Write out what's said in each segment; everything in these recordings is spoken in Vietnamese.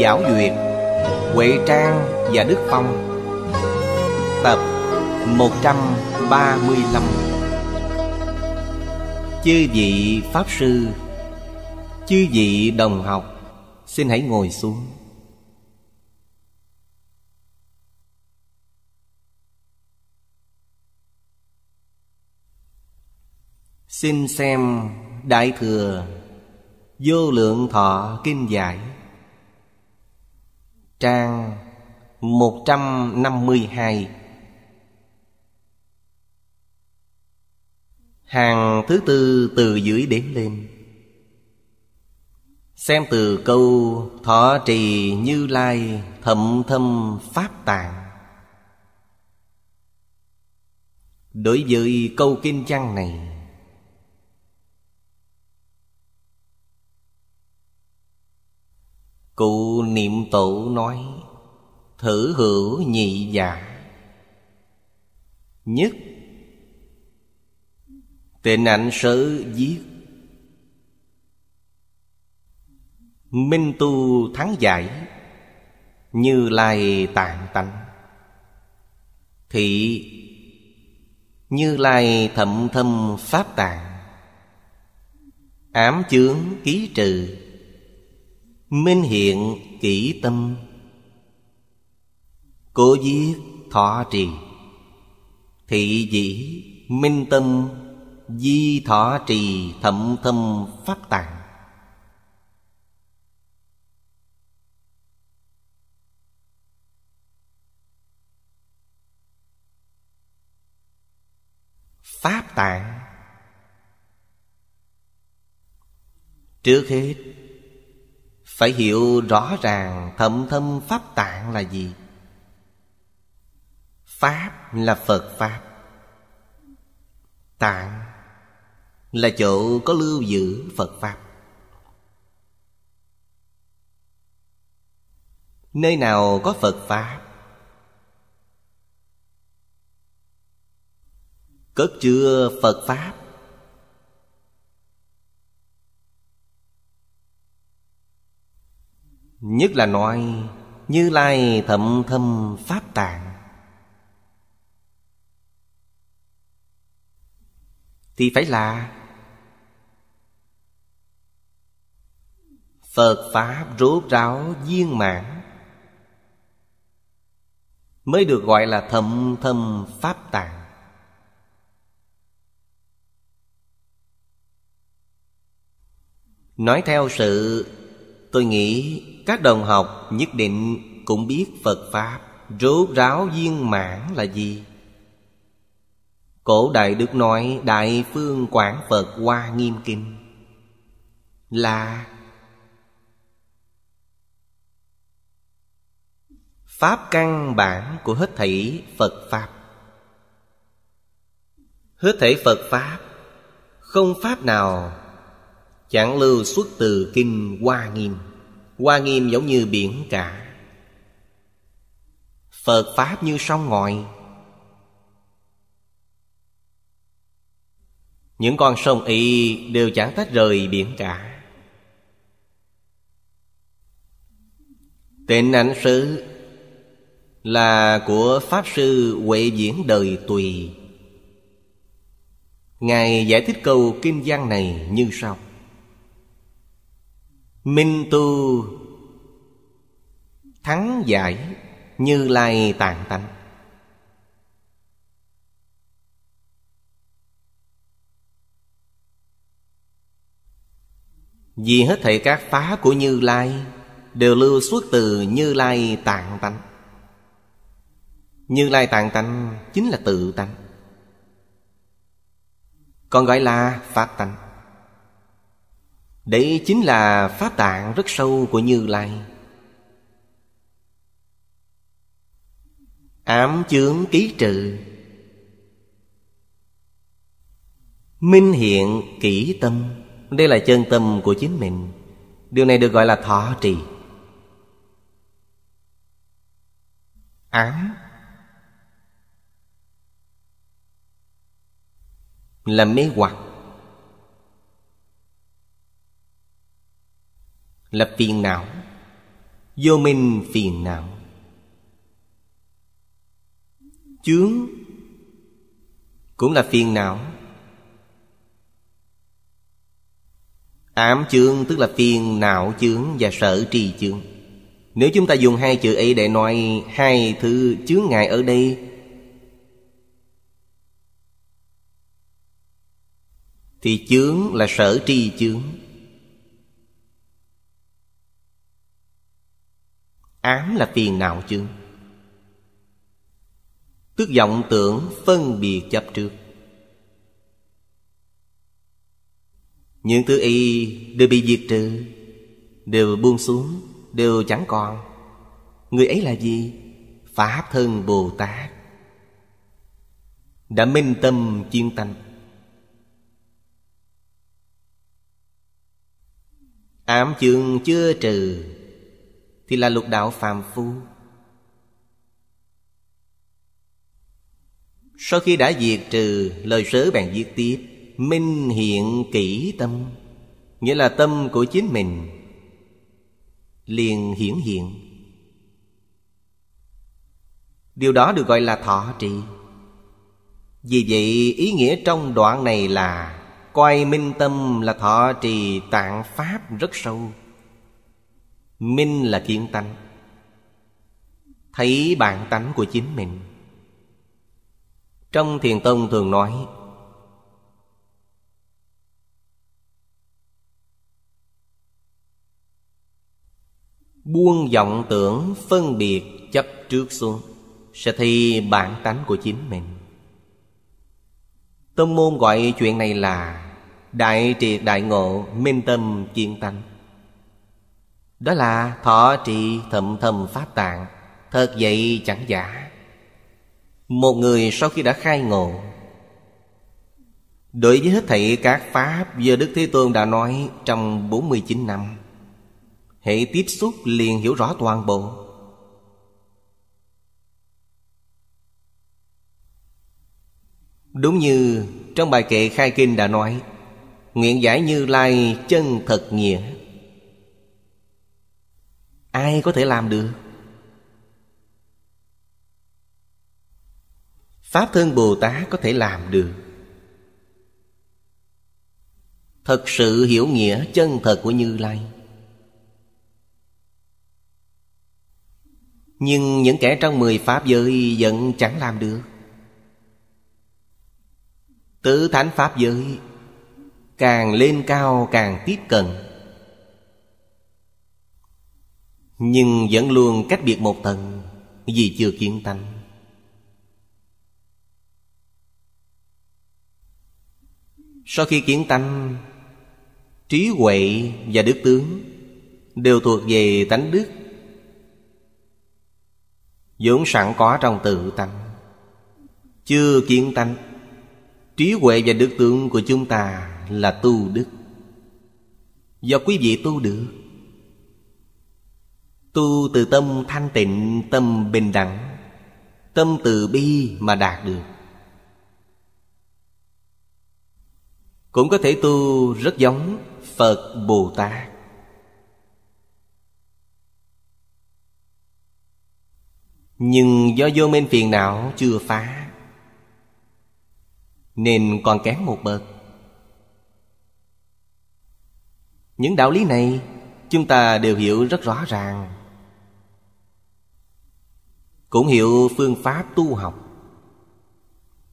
Giảo Duyệt Huệ Trang và Đức Phong Tập 135 Chư vị Pháp Sư Chư vị đồng học Xin hãy ngồi xuống Xin xem Đại Thừa Vô Lượng Thọ Kinh Giải Trang 152 Hàng thứ tư từ dưới đến lên Xem từ câu Thọ trì như lai thậm thâm pháp tạng Đối với câu kinh văn này Cụ niệm tổ nói Thử hữu nhị giả dạ. Nhất Tịnh ảnh sở giết Minh tu thắng giải Như lai tạng tánh Thị Như lai thậm thâm pháp tạng Ám chướng ký trừ Minh hiện kỹ tâm Cố viết thọ trì Thị dĩ minh tâm Di thọ trì thậm thâm phát tạng Pháp tạng Trước hết phải hiểu rõ ràng thậm thâm pháp tạng là gì pháp là phật pháp tạng là chỗ có lưu giữ phật pháp nơi nào có phật pháp cất chứa phật pháp Nhất là nói Như Lai thậm thâm Pháp tạng Thì phải là Phật Pháp rốt ráo viên mãn Mới được gọi là thậm thâm Pháp tạng Nói theo sự tôi nghĩ các đồng học nhất định cũng biết phật pháp rốt ráo viên mãn là gì cổ đại đức nói đại phương quảng phật hoa nghiêm kinh là pháp căn bản của hết thảy phật pháp hết thảy phật pháp không pháp nào chẳng lưu xuất từ kinh hoa nghiêm Hoa nghiêm giống như biển cả Phật Pháp như sông ngòi Những con sông y đều chẳng tách rời biển cả Tịnh ảnh sứ là của Pháp Sư Huệ Diễn Đời Tùy Ngài giải thích câu kim văn này như sau Minh tu Thắng giải Như lai tạng tánh Vì hết thảy các phá của Như Lai Đều lưu xuất từ Như Lai tạng tánh Như Lai tạng tánh chính là tự tánh Còn gọi là Pháp tánh Đấy chính là pháp tạng rất sâu của Như Lai Ám chướng ký trừ Minh hiện kỹ tâm Đây là chân tâm của chính mình Điều này được gọi là thọ trì Ám Là mê hoặc là phiền não vô minh phiền não chướng cũng là phiền não ám chướng tức là phiền não chướng và sở trì chướng nếu chúng ta dùng hai chữ ấy để nói hai thứ chướng ngại ở đây thì chướng là sở trì chướng ám là phiền não chướng tức vọng tưởng phân biệt chấp trước những thứ y đều bị diệt trừ đều buông xuống đều chẳng còn người ấy là gì pháp thân bồ tát đã minh tâm chuyên tánh ám chương chưa trừ thì là lục đạo phàm phu sau khi đã diệt trừ lời sớ bèn diệt tiếp minh hiện kỹ tâm nghĩa là tâm của chính mình liền hiển hiện điều đó được gọi là thọ trì vì vậy ý nghĩa trong đoạn này là coi minh tâm là thọ trì tạng pháp rất sâu Minh là kiến tánh Thấy bản tánh của chính mình Trong thiền tông thường nói Buông vọng tưởng phân biệt chấp trước xuống Sẽ thi bản tánh của chính mình tông môn gọi chuyện này là Đại triệt đại ngộ Minh tâm kiên tánh đó là thọ trì thậm thầm pháp tạng Thật vậy chẳng giả Một người sau khi đã khai ngộ Đối với hết thảy các Pháp Do Đức Thế Tôn đã nói trong 49 năm hãy tiếp xúc liền hiểu rõ toàn bộ Đúng như trong bài kệ khai kinh đã nói Nguyện giải như lai chân thật nghĩa ai có thể làm được pháp thân bồ tát có thể làm được thật sự hiểu nghĩa chân thật của như lai nhưng những kẻ trong mười pháp giới vẫn chẳng làm được tứ thánh pháp giới càng lên cao càng tiếp cận Nhưng vẫn luôn cách biệt một tầng Vì chưa kiến tánh Sau khi kiến tánh Trí huệ và đức tướng Đều thuộc về tánh đức vốn sẵn có trong tự tánh Chưa kiến tánh Trí huệ và đức tướng của chúng ta là tu đức Do quý vị tu được Tu từ tâm thanh tịnh Tâm bình đẳng Tâm từ bi mà đạt được Cũng có thể tu rất giống Phật Bồ Tát Nhưng do vô minh phiền não chưa phá Nên còn kém một bậc Những đạo lý này Chúng ta đều hiểu rất rõ ràng cũng hiểu phương pháp tu học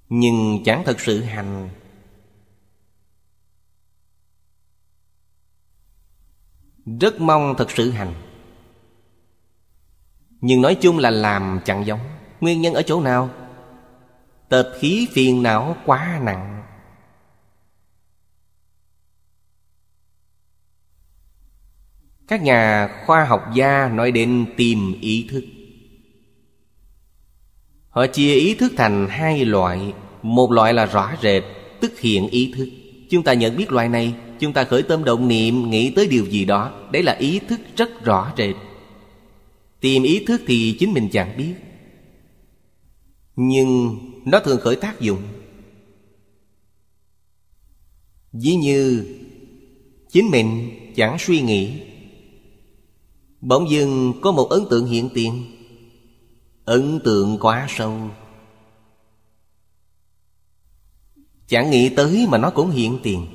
nhưng chẳng thật sự hành rất mong thật sự hành nhưng nói chung là làm chẳng giống nguyên nhân ở chỗ nào tập khí phiền não quá nặng các nhà khoa học gia nói đến tìm ý thức họ chia ý thức thành hai loại một loại là rõ rệt tức hiện ý thức chúng ta nhận biết loại này chúng ta khởi tâm động niệm nghĩ tới điều gì đó đấy là ý thức rất rõ rệt tìm ý thức thì chính mình chẳng biết nhưng nó thường khởi tác dụng ví như chính mình chẳng suy nghĩ bỗng dưng có một ấn tượng hiện tiền ấn tượng quá sâu chẳng nghĩ tới mà nó cũng hiện tiền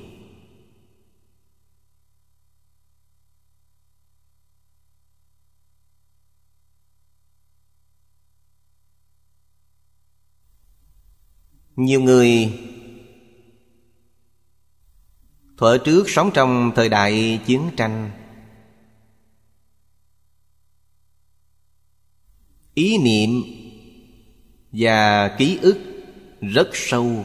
nhiều người thuở trước sống trong thời đại chiến tranh ý niệm và ký ức rất sâu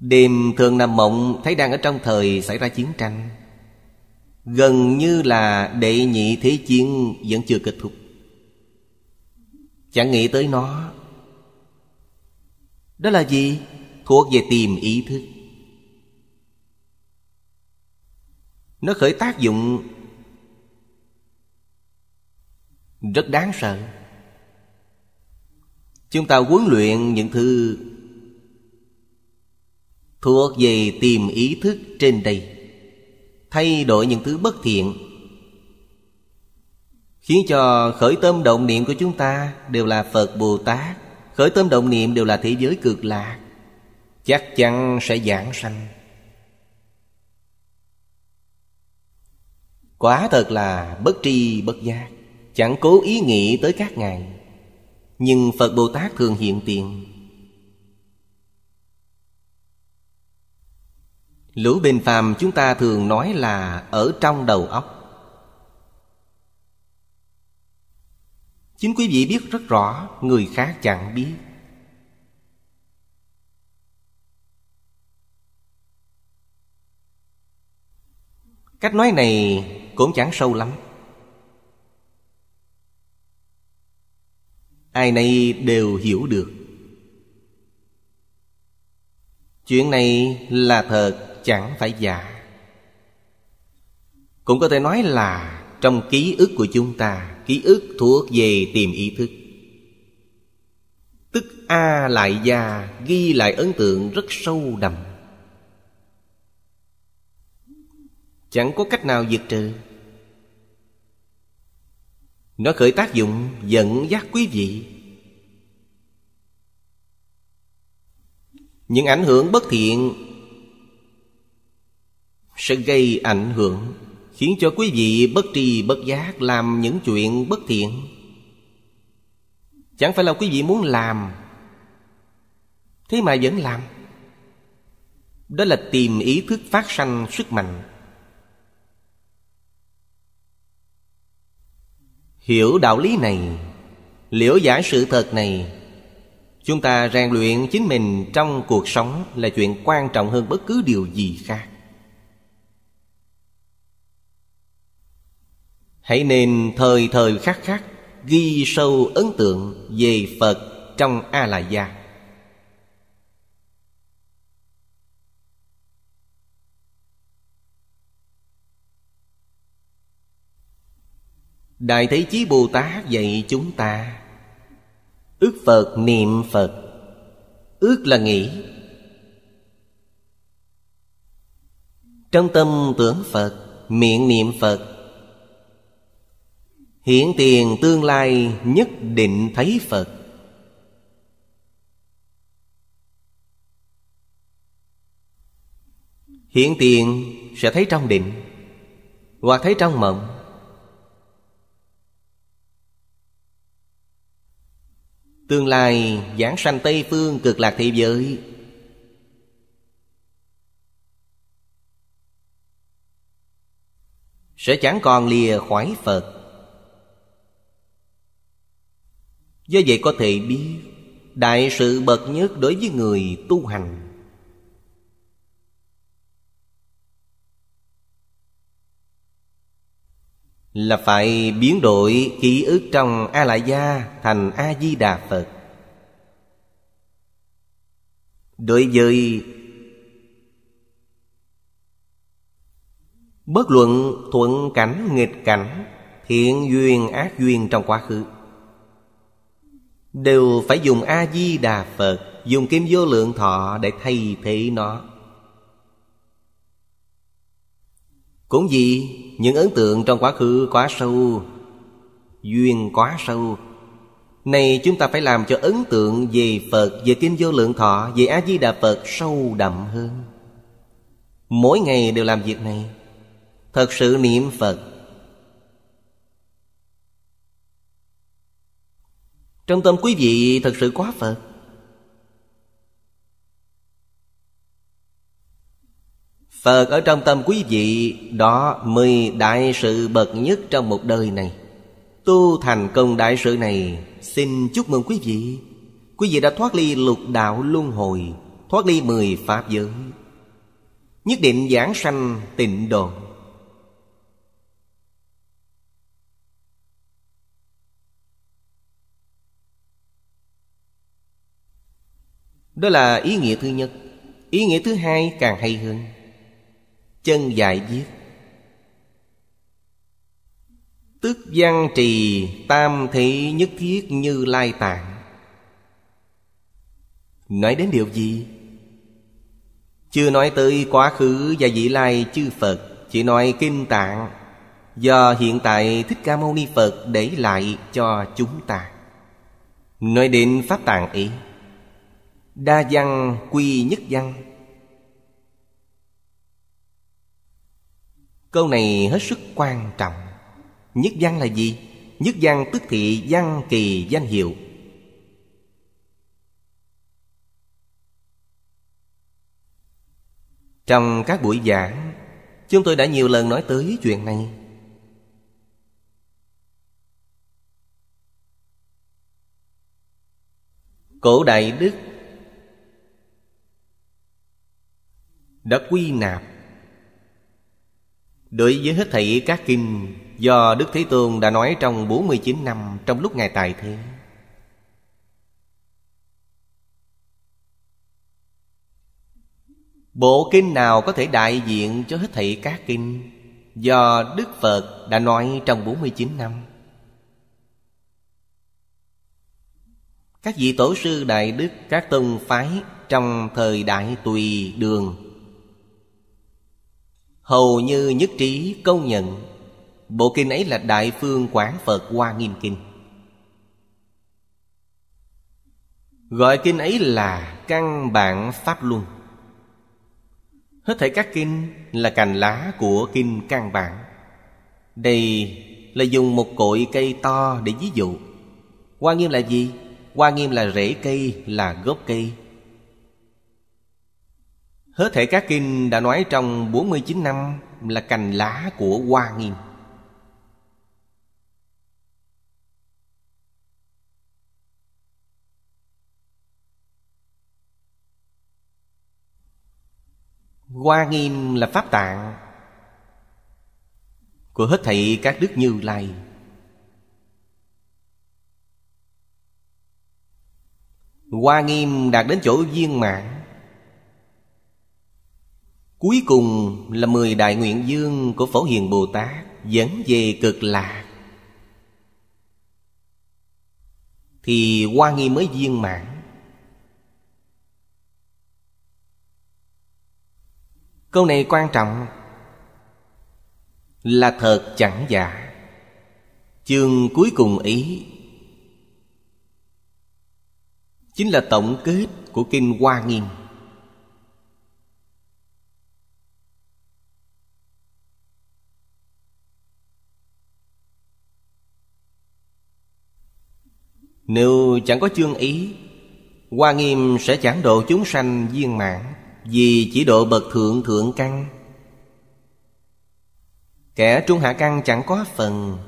đêm thường nằm mộng thấy đang ở trong thời xảy ra chiến tranh gần như là đệ nhị thế chiến vẫn chưa kết thúc chẳng nghĩ tới nó đó là gì thuộc về tìm ý thức nó khởi tác dụng rất đáng sợ chúng ta huấn luyện những thứ thuộc về tìm ý thức trên đây thay đổi những thứ bất thiện khiến cho khởi tâm động niệm của chúng ta đều là phật bồ tát khởi tâm động niệm đều là thế giới cực lạc chắc chắn sẽ giảng sanh quá thật là bất tri bất giác chẳng cố ý nghĩ tới các ngài nhưng phật bồ tát thường hiện tiền lũ bình phàm chúng ta thường nói là ở trong đầu óc chính quý vị biết rất rõ người khác chẳng biết cách nói này cũng chẳng sâu lắm ai nấy đều hiểu được chuyện này là thật chẳng phải giả cũng có thể nói là trong ký ức của chúng ta ký ức thuộc về tiềm ý thức tức a lại già ghi lại ấn tượng rất sâu đậm chẳng có cách nào diệt trừ nó khởi tác dụng dẫn dắt quý vị Những ảnh hưởng bất thiện Sẽ gây ảnh hưởng Khiến cho quý vị bất tri bất giác Làm những chuyện bất thiện Chẳng phải là quý vị muốn làm Thế mà vẫn làm Đó là tìm ý thức phát sanh sức mạnh hiểu đạo lý này liễu giải sự thật này chúng ta rèn luyện chính mình trong cuộc sống là chuyện quan trọng hơn bất cứ điều gì khác hãy nên thời thời khắc khắc ghi sâu ấn tượng về phật trong a la gia Đại Thế Chí Bồ Tát dạy chúng ta Ước Phật niệm Phật Ước là nghĩ Trong tâm tưởng Phật Miệng niệm Phật Hiện tiền tương lai nhất định thấy Phật Hiện tiền sẽ thấy trong định Hoặc thấy trong mộng Tương lai giảng sanh Tây Phương cực lạc thế giới Sẽ chẳng còn lìa khoái Phật Do vậy có thể biết Đại sự bậc nhất đối với người tu hành là phải biến đổi ký ức trong a La gia thành a di đà phật đối với bất luận thuận cảnh nghịch cảnh thiện duyên ác duyên trong quá khứ đều phải dùng a di đà phật dùng kim vô lượng thọ để thay thế nó Cũng vì những ấn tượng trong quá khứ quá sâu Duyên quá sâu Này chúng ta phải làm cho ấn tượng về Phật Về Kinh Vô Lượng Thọ Về A-di-đà Phật sâu đậm hơn Mỗi ngày đều làm việc này Thật sự niệm Phật Trong tâm quý vị thật sự quá Phật Phật ở trong tâm quý vị Đó mười đại sự bậc nhất trong một đời này Tu thành công đại sự này Xin chúc mừng quý vị Quý vị đã thoát ly lục đạo luân hồi Thoát ly mười pháp giới Nhất định giảng sanh tịnh độ Đó là ý nghĩa thứ nhất Ý nghĩa thứ hai càng hay hơn chân dài viết tức văn trì tam thị nhất thiết như lai tạng nói đến điều gì chưa nói tới quá khứ và vị lai chư phật chỉ nói kinh tạng do hiện tại thích ca mâu ni phật để lại cho chúng ta nói đến pháp tạng ý đa văn quy nhất văn Câu này hết sức quan trọng Nhất văn là gì? Nhất văn tức thị văn kỳ danh hiệu Trong các buổi giảng Chúng tôi đã nhiều lần nói tới chuyện này Cổ đại Đức Đã quy nạp Đối với hết thảy các kinh Do Đức Thế Tôn đã nói trong 49 năm Trong lúc Ngài tài thế Bộ kinh nào có thể đại diện cho hết thảy các kinh Do Đức Phật đã nói trong 49 năm Các vị tổ sư đại đức các tông phái Trong thời đại tùy đường hầu như nhất trí công nhận bộ kinh ấy là đại phương quán phật hoa nghiêm kinh gọi kinh ấy là căn bản pháp luân hết thể các kinh là cành lá của kinh căn bản đây là dùng một cội cây to để ví dụ hoa nghiêm là gì hoa nghiêm là rễ cây là gốc cây Hết thể các kinh đã nói trong 49 năm là cành lá của Hoa Nghiêm Hoa Nghiêm là pháp tạng Của hết thảy các đức như lai Hoa Nghiêm đạt đến chỗ viên mạng Cuối cùng là mười đại nguyện dương của Phổ Hiền Bồ Tát Dẫn về cực lạc Thì Hoa Nghi mới viên mãn Câu này quan trọng Là thật chẳng giả Chương cuối cùng ý Chính là tổng kết của Kinh Hoa Nghiêm Nếu chẳng có chương ý Hoa nghiêm sẽ chẳng độ chúng sanh viên mãn Vì chỉ độ bậc thượng thượng căn Kẻ trung hạ căn chẳng có phần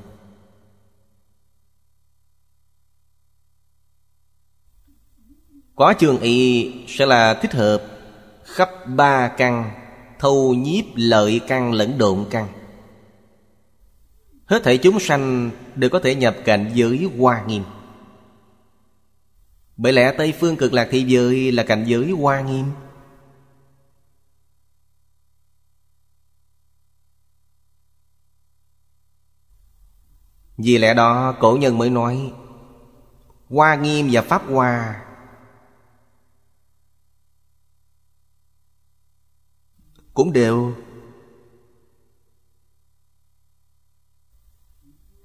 Có trường ý sẽ là thích hợp Khắp ba căn Thâu nhiếp lợi căn lẫn độn căn Hết thể chúng sanh đều có thể nhập cảnh giới hoa nghiêm bởi lẽ Tây Phương cực lạc thị giới là cảnh giới hoa nghiêm Vì lẽ đó cổ nhân mới nói Hoa nghiêm và pháp hoa Cũng đều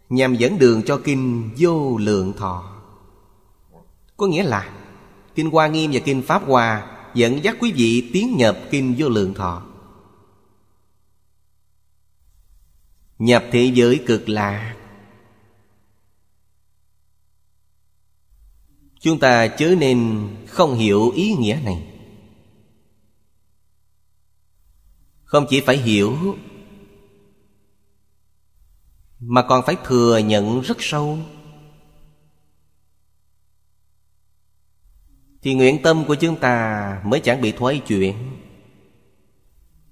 Nhằm dẫn đường cho kinh vô lượng thọ có nghĩa là Kinh Hoa Nghiêm và Kinh Pháp Hoa Dẫn dắt quý vị tiến nhập Kinh Vô Lượng Thọ Nhập thế giới cực lạ Chúng ta chớ nên không hiểu ý nghĩa này Không chỉ phải hiểu Mà còn phải thừa nhận rất sâu Thì nguyện tâm của chúng ta mới chẳng bị thoái chuyển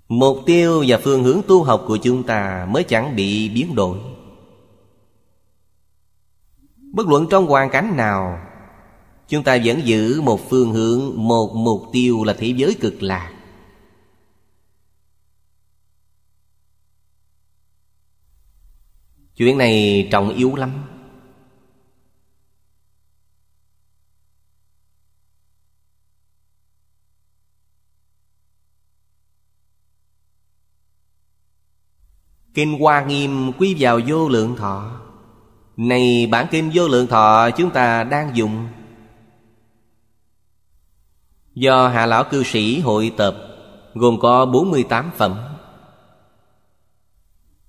Mục tiêu và phương hướng tu học của chúng ta mới chẳng bị biến đổi Bất luận trong hoàn cảnh nào Chúng ta vẫn giữ một phương hướng, một mục tiêu là thế giới cực lạc Chuyện này trọng yếu lắm Kinh Hoa Nghiêm quy vào vô lượng thọ Này bản kinh vô lượng thọ chúng ta đang dùng Do Hạ Lão Cư Sĩ hội tập Gồm có 48 phẩm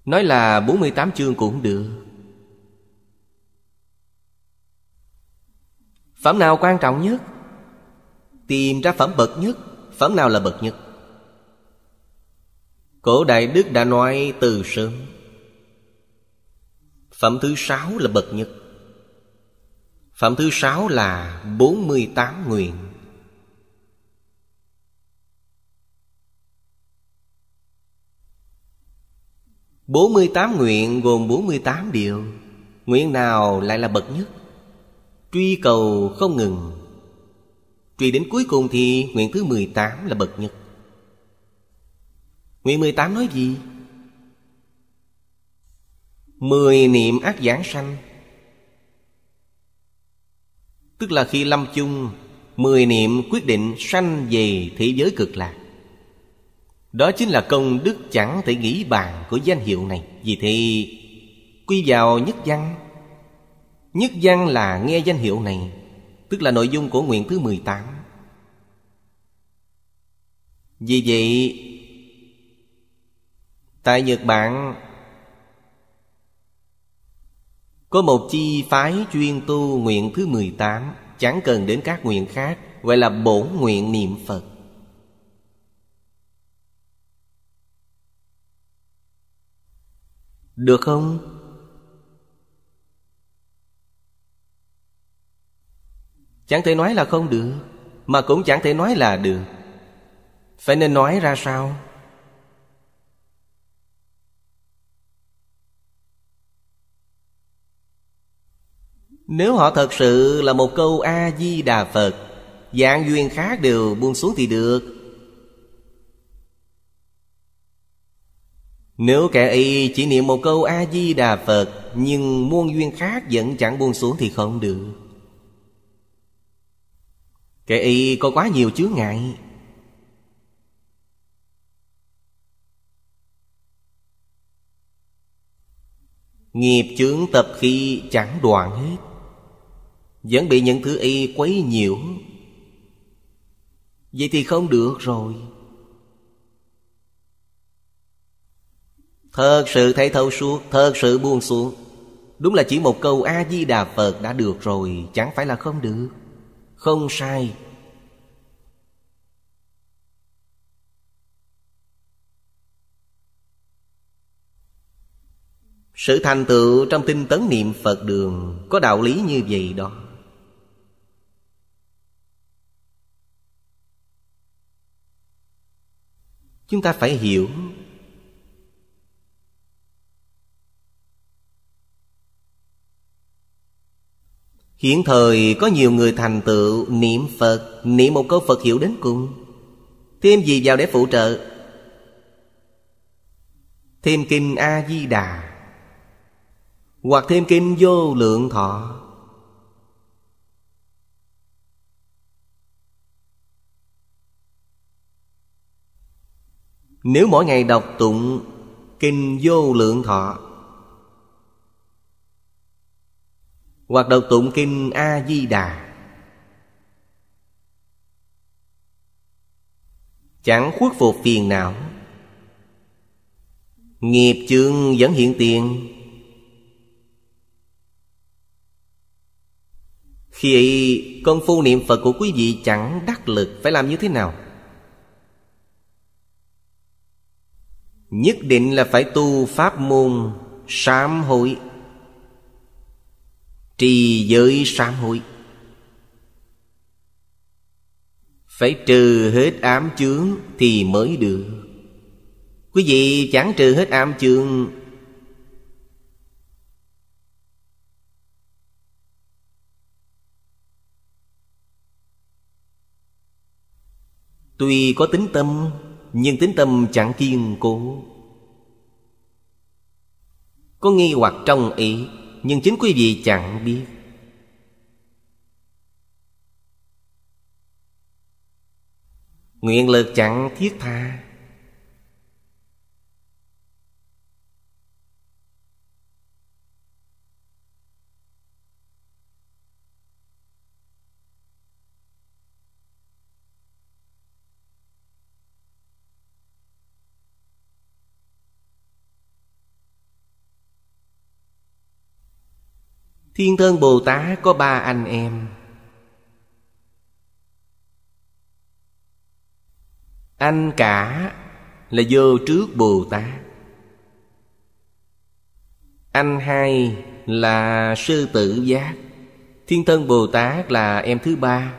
Nói là 48 chương cũng được Phẩm nào quan trọng nhất? Tìm ra phẩm bậc nhất Phẩm nào là bậc nhất? Cổ Đại Đức đã nói từ sớm Phẩm thứ sáu là bậc nhất Phẩm thứ sáu là 48 nguyện bốn mươi tám nguyện gồm bốn mươi tám điều Nguyện nào lại là bậc nhất Truy cầu không ngừng Truy đến cuối cùng thì nguyện thứ mười tám là bậc nhất Nguyện 18 nói gì? Mười niệm ác giảng sanh Tức là khi lâm chung Mười niệm quyết định sanh về thế giới cực lạc Đó chính là công đức chẳng thể nghĩ bàn của danh hiệu này Vì thế quy vào nhất văn Nhất văn là nghe danh hiệu này Tức là nội dung của nguyện thứ 18 Vì vậy tại nhật bản có một chi phái chuyên tu nguyện thứ 18 Chẳng cần đến các nguyện khác Gọi là bổn nguyện niệm Phật Được không? Chẳng thể nói là không được Mà cũng chẳng thể nói là được Phải nên nói ra sao? Nếu họ thật sự là một câu A-di-đà Phật Dạng duyên khác đều buông xuống thì được Nếu kẻ y chỉ niệm một câu A-di-đà Phật Nhưng muôn duyên khác vẫn chẳng buông xuống thì không được Kẻ y có quá nhiều chướng ngại Nghiệp chướng tập khi chẳng đoạn hết vẫn bị những thứ y quấy nhiễu Vậy thì không được rồi Thật sự thấy thâu suốt Thật sự buông xuống Đúng là chỉ một câu A-di-đà Phật đã được rồi Chẳng phải là không được Không sai Sự thành tựu trong tinh tấn niệm Phật đường Có đạo lý như vậy đó chúng ta phải hiểu hiện thời có nhiều người thành tựu niệm phật niệm một câu phật hiểu đến cùng thêm gì vào để phụ trợ thêm kinh a di đà hoặc thêm kinh vô lượng thọ Nếu mỗi ngày đọc tụng Kinh Vô Lượng Thọ Hoặc đọc tụng Kinh A-di-đà Chẳng khuất phục phiền não Nghiệp chướng vẫn hiện tiền Khi ấy, công phu niệm Phật của quý vị chẳng đắc lực Phải làm như thế nào? Nhất định là phải tu pháp môn sám hối Trì giới sám hối Phải trừ hết ám chướng thì mới được Quý vị chẳng trừ hết ám chướng Tuy có tính tâm nhưng tính tâm chẳng kiên cố có nghi hoặc trong ý nhưng chính quý vị chẳng biết nguyện lực chẳng thiết tha Thiên thân Bồ Tát có ba anh em Anh cả là vô trước Bồ Tát Anh hai là sư tử giác Thiên thân Bồ Tát là em thứ ba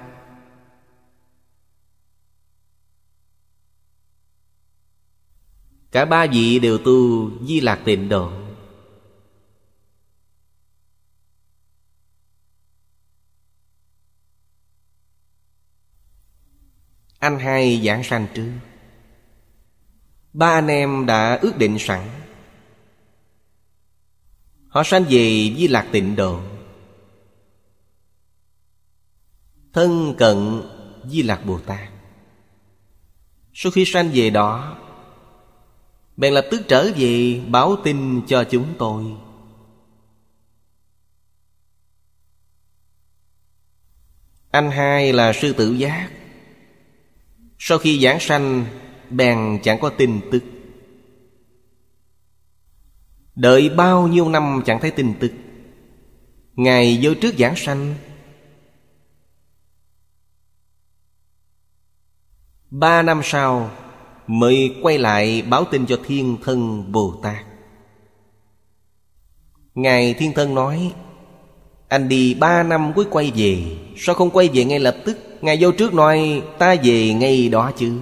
Cả ba vị đều tu di lạc tịnh độ Anh hai giảng sanh trước Ba anh em đã ước định sẵn Họ sanh về với lạc tịnh độ Thân cận Di Lạc Bồ Tát Sau khi sanh về đó Bèn lập tức trở về báo tin cho chúng tôi Anh hai là sư tử giác sau khi giảng sanh Bèn chẳng có tin tức Đợi bao nhiêu năm chẳng thấy tin tức Ngày vô trước giảng sanh Ba năm sau Mới quay lại báo tin cho Thiên Thân Bồ Tát Ngài Thiên Thân nói Anh đi ba năm mới quay về Sao không quay về ngay lập tức Ngài vô trước nói ta về ngay đó chứ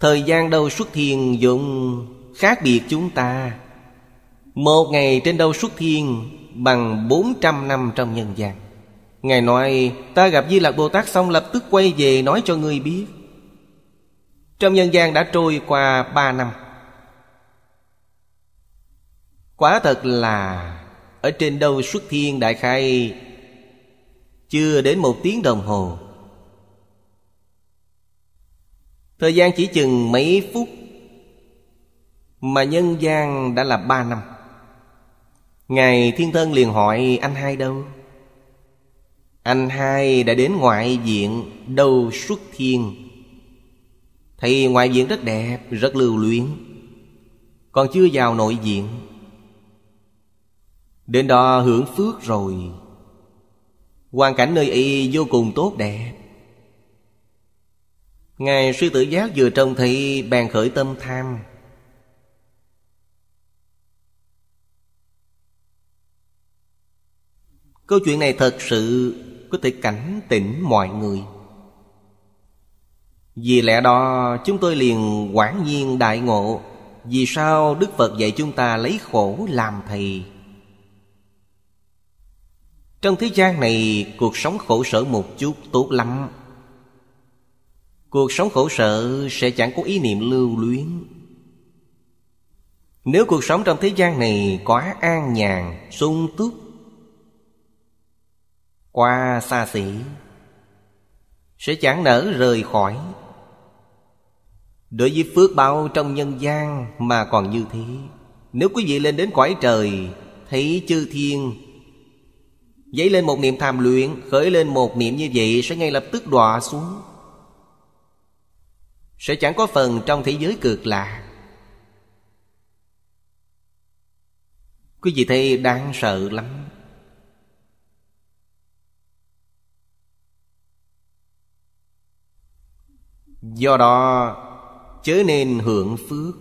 Thời gian đâu xuất thiên dụng khác biệt chúng ta Một ngày trên đâu xuất thiên bằng 400 năm trong nhân gian Ngài nói ta gặp Di Lạc Bồ Tát xong lập tức quay về nói cho người biết Trong nhân gian đã trôi qua 3 năm Quá thật là ở trên đâu xuất thiên đại khai Chưa đến một tiếng đồng hồ Thời gian chỉ chừng mấy phút Mà nhân gian đã là ba năm Ngài thiên thân liền hỏi anh hai đâu Anh hai đã đến ngoại viện đâu xuất thiên Thì ngoại viện rất đẹp, rất lưu luyến Còn chưa vào nội viện Đến đó hưởng phước rồi Hoàn cảnh nơi y vô cùng tốt đẹp Ngài sư tử giác vừa trông thấy bèn khởi tâm tham Câu chuyện này thật sự có thể cảnh tỉnh mọi người Vì lẽ đó chúng tôi liền quảng nhiên đại ngộ Vì sao Đức Phật dạy chúng ta lấy khổ làm thầy trong thế gian này cuộc sống khổ sở một chút tốt lắm Cuộc sống khổ sở sẽ chẳng có ý niệm lưu luyến Nếu cuộc sống trong thế gian này quá an nhàn, sung túc Quá xa xỉ Sẽ chẳng nỡ rời khỏi Đối với phước bao trong nhân gian mà còn như thế Nếu quý vị lên đến cõi trời Thấy chư thiên Dấy lên một niệm tham luyện Khởi lên một niệm như vậy Sẽ ngay lập tức đọa xuống Sẽ chẳng có phần trong thế giới cực lạc Quý vị thấy đáng sợ lắm Do đó chớ nên hưởng phước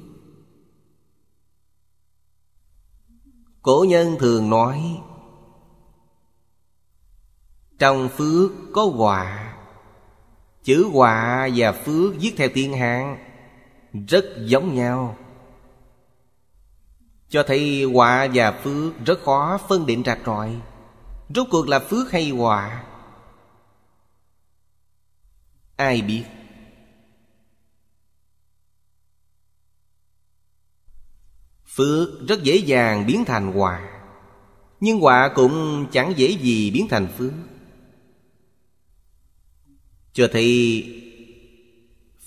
Cổ nhân thường nói trong phước có quả Chữ quả và phước viết theo tiếng Hán Rất giống nhau Cho thấy quả và phước rất khó phân định rạch rọi Rốt cuộc là phước hay quả Ai biết Phước rất dễ dàng biến thành quả Nhưng quả cũng chẳng dễ gì biến thành phước cho thì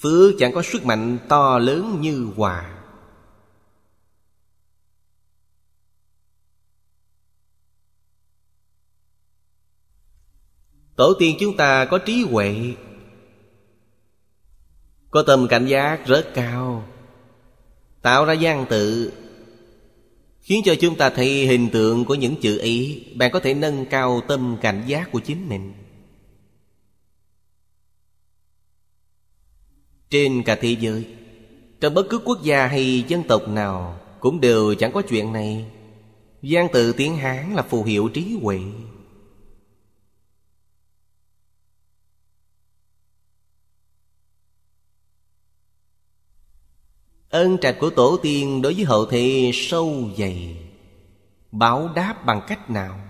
phước chẳng có sức mạnh to lớn như hòa tổ tiên chúng ta có trí huệ có tầm cảnh giác rất cao tạo ra gian tự khiến cho chúng ta thấy hình tượng của những chữ ý bạn có thể nâng cao tâm cảnh giác của chính mình trên cả thế giới trong bất cứ quốc gia hay dân tộc nào cũng đều chẳng có chuyện này gian tự tiếng hán là phù hiệu trí huệ Ân trạch của tổ tiên đối với hậu thế sâu dày báo đáp bằng cách nào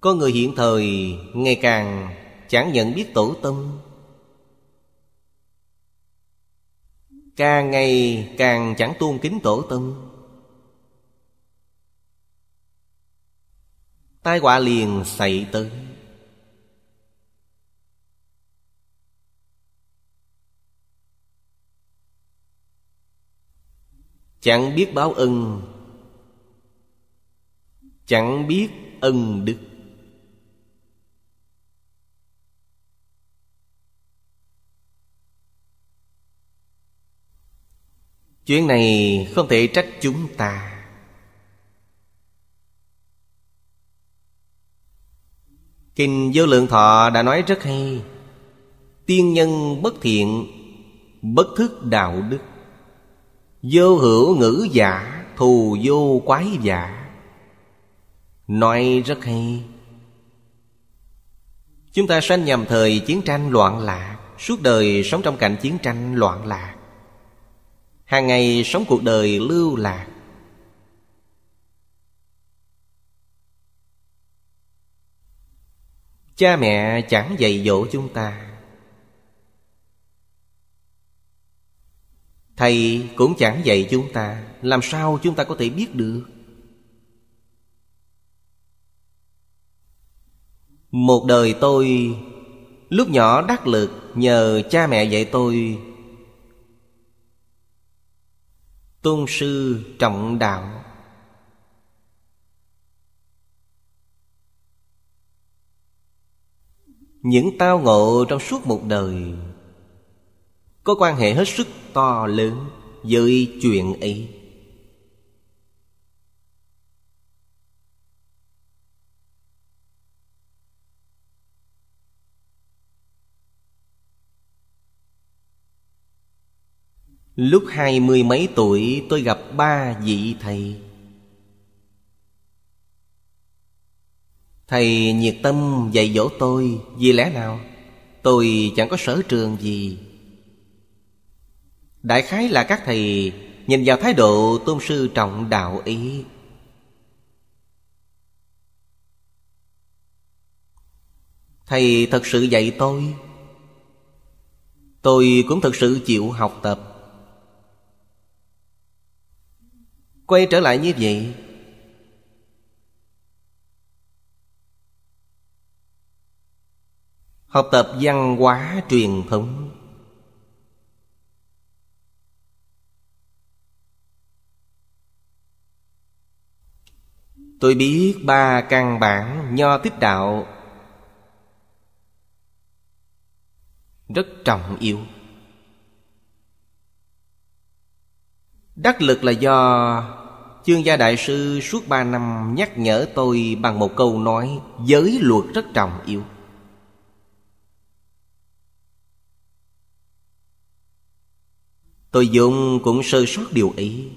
Có người hiện thời ngày càng chẳng nhận biết tổ tâm càng ngày càng chẳng tuôn kính tổ tâm tai họa liền xảy tới chẳng biết báo ân chẳng biết ân đức chuyện này không thể trách chúng ta kinh vô lượng thọ đã nói rất hay tiên nhân bất thiện bất thức đạo đức vô hữu ngữ giả thù vô quái giả nói rất hay chúng ta sanh nhầm thời chiến tranh loạn lạc suốt đời sống trong cảnh chiến tranh loạn lạc hàng ngày sống cuộc đời lưu lạc cha mẹ chẳng dạy dỗ chúng ta thầy cũng chẳng dạy chúng ta làm sao chúng ta có thể biết được một đời tôi lúc nhỏ đắc lực nhờ cha mẹ dạy tôi Tôn sư trọng đạo Những tao ngộ trong suốt một đời Có quan hệ hết sức to lớn với chuyện ấy Lúc hai mươi mấy tuổi tôi gặp ba vị thầy Thầy nhiệt tâm dạy dỗ tôi Vì lẽ nào Tôi chẳng có sở trường gì Đại khái là các thầy Nhìn vào thái độ tôn sư trọng đạo ý Thầy thật sự dạy tôi Tôi cũng thật sự chịu học tập quay trở lại như vậy học tập văn hóa truyền thống tôi biết ba căn bản nho tích đạo rất trọng yếu Đắc lực là do Chương gia đại sư suốt ba năm nhắc nhở tôi bằng một câu nói Giới luật rất trọng yếu Tôi dùng cũng sơ sót điều ý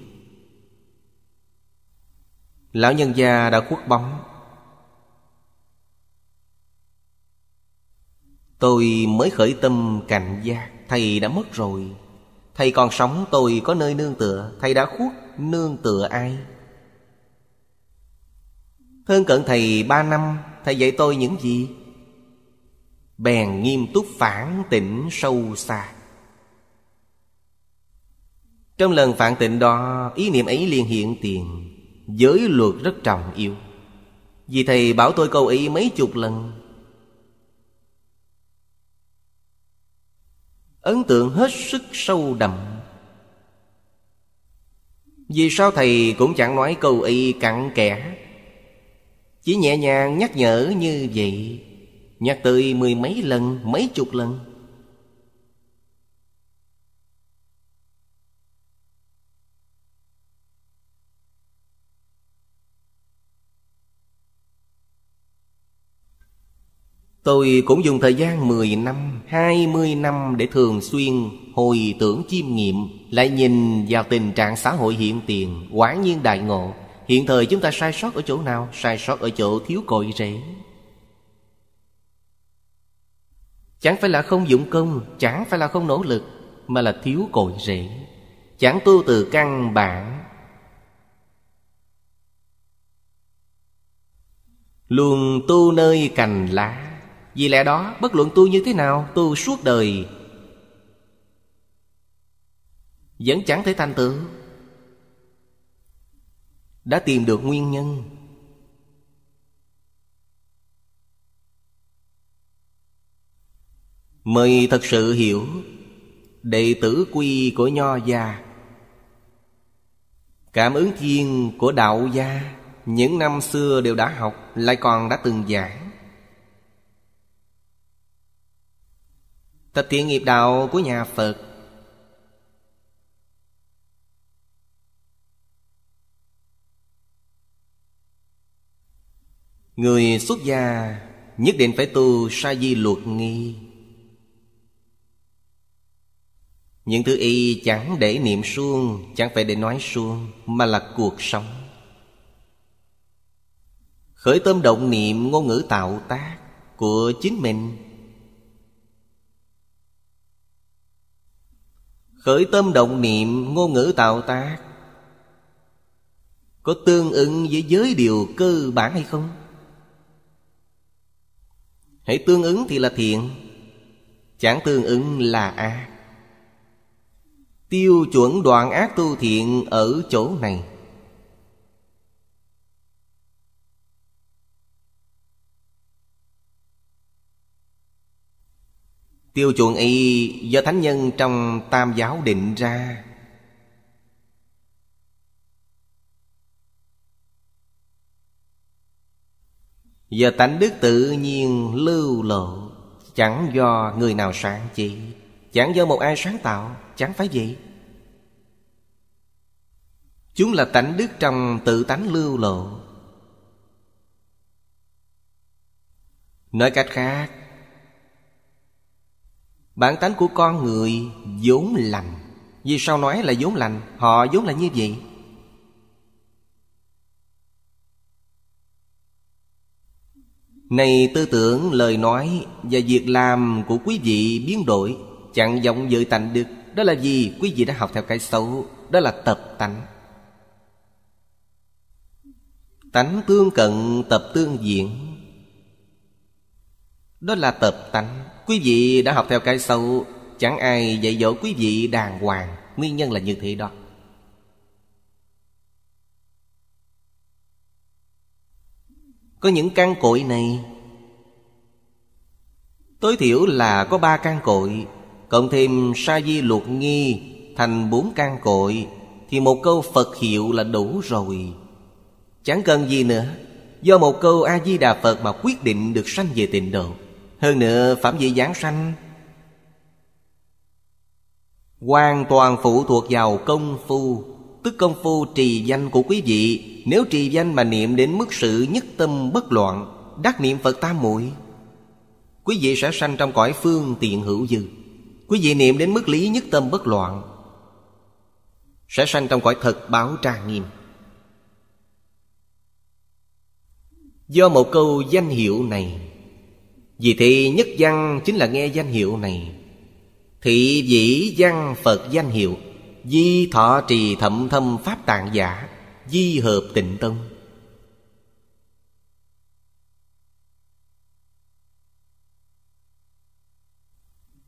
Lão nhân gia đã khuất bóng Tôi mới khởi tâm cảnh giác Thầy đã mất rồi Thầy còn sống tôi có nơi nương tựa Thầy đã khuất nương tựa ai thân cận thầy ba năm Thầy dạy tôi những gì Bèn nghiêm túc phản tỉnh sâu xa Trong lần phản tỉnh đó Ý niệm ấy liền hiện tiền Giới luật rất trọng yêu Vì thầy bảo tôi câu ấy mấy chục lần Ấn tượng hết sức sâu đậm Vì sao thầy cũng chẳng nói câu y cặn kẽ Chỉ nhẹ nhàng nhắc nhở như vậy Nhắc tới mười mấy lần, mấy chục lần Tôi cũng dùng thời gian 10 năm, 20 năm để thường xuyên hồi tưởng chiêm nghiệm Lại nhìn vào tình trạng xã hội hiện tiền, quả nhiên đại ngộ Hiện thời chúng ta sai sót ở chỗ nào? Sai sót ở chỗ thiếu cội rễ Chẳng phải là không dụng công, chẳng phải là không nỗ lực Mà là thiếu cội rễ Chẳng tu từ căn bản Luôn tu nơi cành lá vì lẽ đó bất luận tu như thế nào Tu suốt đời Vẫn chẳng thể thành tựu Đã tìm được nguyên nhân Mời thật sự hiểu Đệ tử quy của Nho Gia Cảm ứng thiên của Đạo Gia Những năm xưa đều đã học Lại còn đã từng giảng Thực thiện nghiệp đạo của nhà Phật Người xuất gia nhất định phải tu sa di luật nghi Những thứ y chẳng để niệm suông Chẳng phải để nói suông Mà là cuộc sống Khởi tâm động niệm ngôn ngữ tạo tác Của chính mình Khởi tâm động niệm ngôn ngữ tạo tác Có tương ứng với giới điều cơ bản hay không? Hãy tương ứng thì là thiện Chẳng tương ứng là ác Tiêu chuẩn đoạn ác tu thiện ở chỗ này Tiêu chuẩn y do thánh nhân trong tam giáo định ra Do tánh đức tự nhiên lưu lộ Chẳng do người nào sáng chỉ Chẳng do một ai sáng tạo Chẳng phải vậy Chúng là tánh đức trong tự tánh lưu lộ Nói cách khác Bản tánh của con người vốn lành Vì sao nói là vốn lành Họ vốn là như vậy Này tư tưởng, lời nói và việc làm của quý vị biến đổi chẳng vọng dự tạnh được Đó là gì? Quý vị đã học theo cái xấu Đó là tập tánh Tánh tương cận tập tương diện Đó là tập tánh Quý vị đã học theo cái sâu Chẳng ai dạy dỗ quý vị đàng hoàng Nguyên nhân là như thế đó Có những căn cội này Tối thiểu là có ba căn cội Cộng thêm sa di luộc nghi Thành bốn căn cội Thì một câu Phật hiệu là đủ rồi Chẳng cần gì nữa Do một câu A-di-đà Phật mà quyết định được sanh về tịnh độ hơn nữa phẩm vị giảng sanh Hoàn toàn phụ thuộc vào công phu Tức công phu trì danh của quý vị Nếu trì danh mà niệm đến mức sự nhất tâm bất loạn Đắc niệm Phật tam muội Quý vị sẽ sanh trong cõi phương tiện hữu dư Quý vị niệm đến mức lý nhất tâm bất loạn Sẽ sanh trong cõi thật báo trang nghiêm Do một câu danh hiệu này vì thế nhất văn chính là nghe danh hiệu này Thị dĩ văn Phật danh hiệu Di thọ trì thậm thâm pháp tạng giả Di hợp tịnh tâm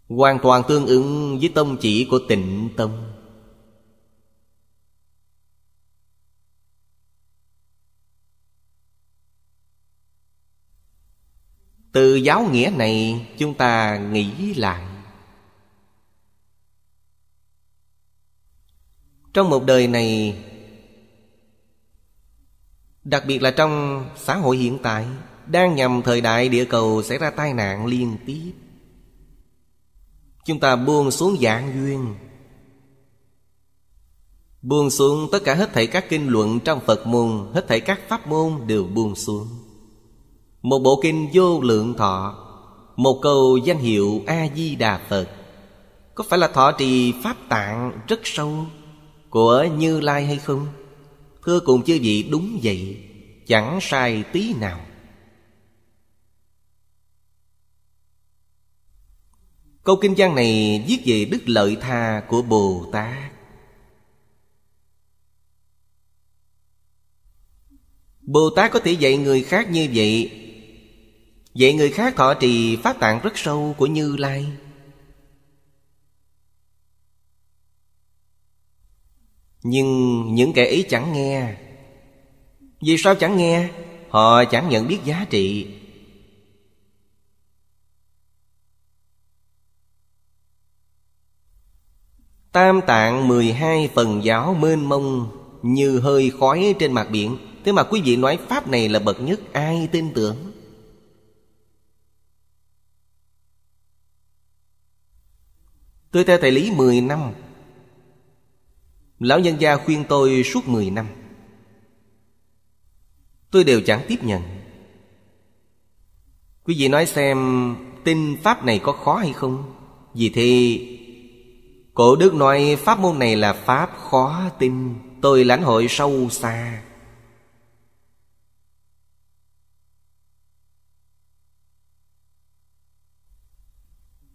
Hoàn toàn tương ứng với tâm chỉ của tịnh tâm từ giáo nghĩa này chúng ta nghĩ lại trong một đời này đặc biệt là trong xã hội hiện tại đang nhằm thời đại địa cầu xảy ra tai nạn liên tiếp chúng ta buông xuống dạng duyên buông xuống tất cả hết thảy các kinh luận trong phật môn hết thảy các pháp môn đều buông xuống một bộ kinh vô lượng thọ Một câu danh hiệu A-di-đà Phật Có phải là thọ trì pháp tạng rất sâu Của Như Lai hay không? Thưa cùng chư vị đúng vậy Chẳng sai tí nào Câu kinh văn này viết về đức lợi tha của Bồ Tát Bồ Tát có thể dạy người khác như vậy Vậy người khác thọ trì pháp tạng rất sâu của Như Lai Nhưng những kẻ ấy chẳng nghe Vì sao chẳng nghe? Họ chẳng nhận biết giá trị Tam tạng 12 phần giáo mênh mông Như hơi khói trên mặt biển Thế mà quý vị nói Pháp này là bậc nhất Ai tin tưởng Tôi theo thầy Lý 10 năm Lão nhân gia khuyên tôi suốt 10 năm Tôi đều chẳng tiếp nhận Quý vị nói xem Tin Pháp này có khó hay không Vì thế Cổ Đức nói Pháp môn này là Pháp khó tin Tôi lãnh hội sâu xa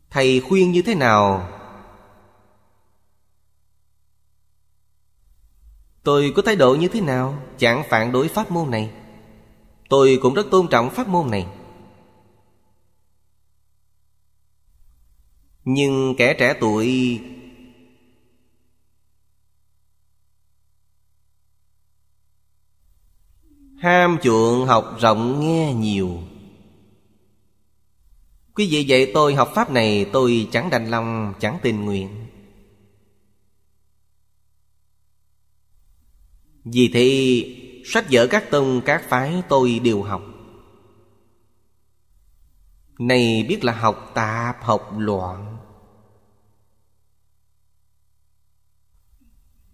Thầy khuyên như thế nào Tôi có thái độ như thế nào Chẳng phản đối pháp môn này Tôi cũng rất tôn trọng pháp môn này Nhưng kẻ trẻ tuổi Ham chuộng học rộng nghe nhiều Quý vị vậy tôi học pháp này tôi chẳng đành lòng, chẳng tình nguyện Vì thế sách vở các tông các phái tôi đều học Này biết là học tạp học loạn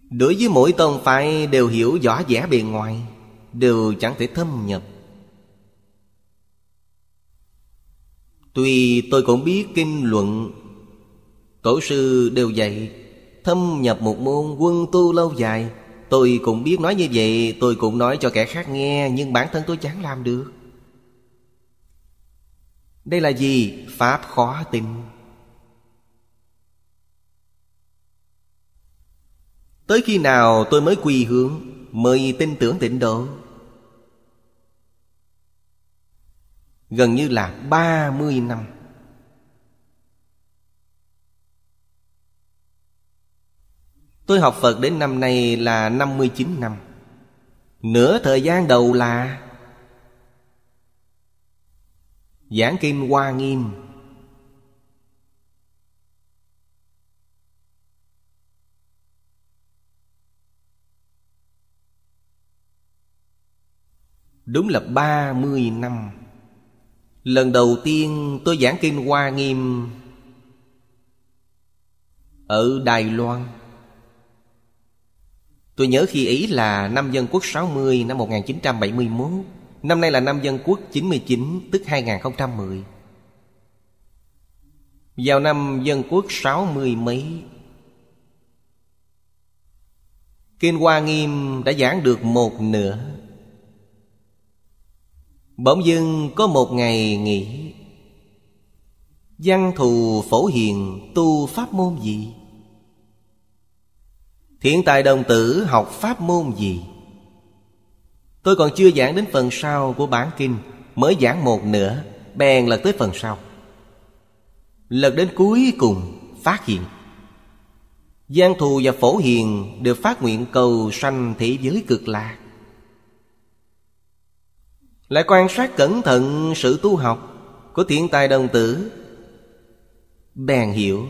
Đối với mỗi tông phái đều hiểu rõ vẻ bề ngoài Đều chẳng thể thâm nhập Tuy tôi cũng biết kinh luận Tổ sư đều dạy Thâm nhập một môn quân tu lâu dài Tôi cũng biết nói như vậy Tôi cũng nói cho kẻ khác nghe Nhưng bản thân tôi chẳng làm được Đây là gì? Pháp khó tin Tới khi nào tôi mới quỳ hướng Mới tin tưởng tịnh độ Gần như là 30 năm Tôi học Phật đến năm nay là 59 năm Nửa thời gian đầu là Giảng Kim Hoa Nghiêm Đúng là 30 năm Lần đầu tiên tôi giảng Kinh Hoa Nghiêm Ở Đài Loan Tôi nhớ khi ấy là năm dân quốc 60 năm 1971 Năm nay là năm dân quốc 99 tức 2010 Vào năm dân quốc 60 mấy Kinh Hoa Nghiêm đã giảng được một nửa Bỗng dưng có một ngày nghỉ Văn thù phổ hiền tu pháp môn gì? Thiện tài đồng tử học pháp môn gì? Tôi còn chưa giảng đến phần sau của bản kinh Mới giảng một nửa Bèn lật tới phần sau Lật đến cuối cùng phát hiện Giang thù và phổ hiền Được phát nguyện cầu sanh thế giới cực lạc Lại quan sát cẩn thận sự tu học Của thiện tài đồng tử Bèn hiểu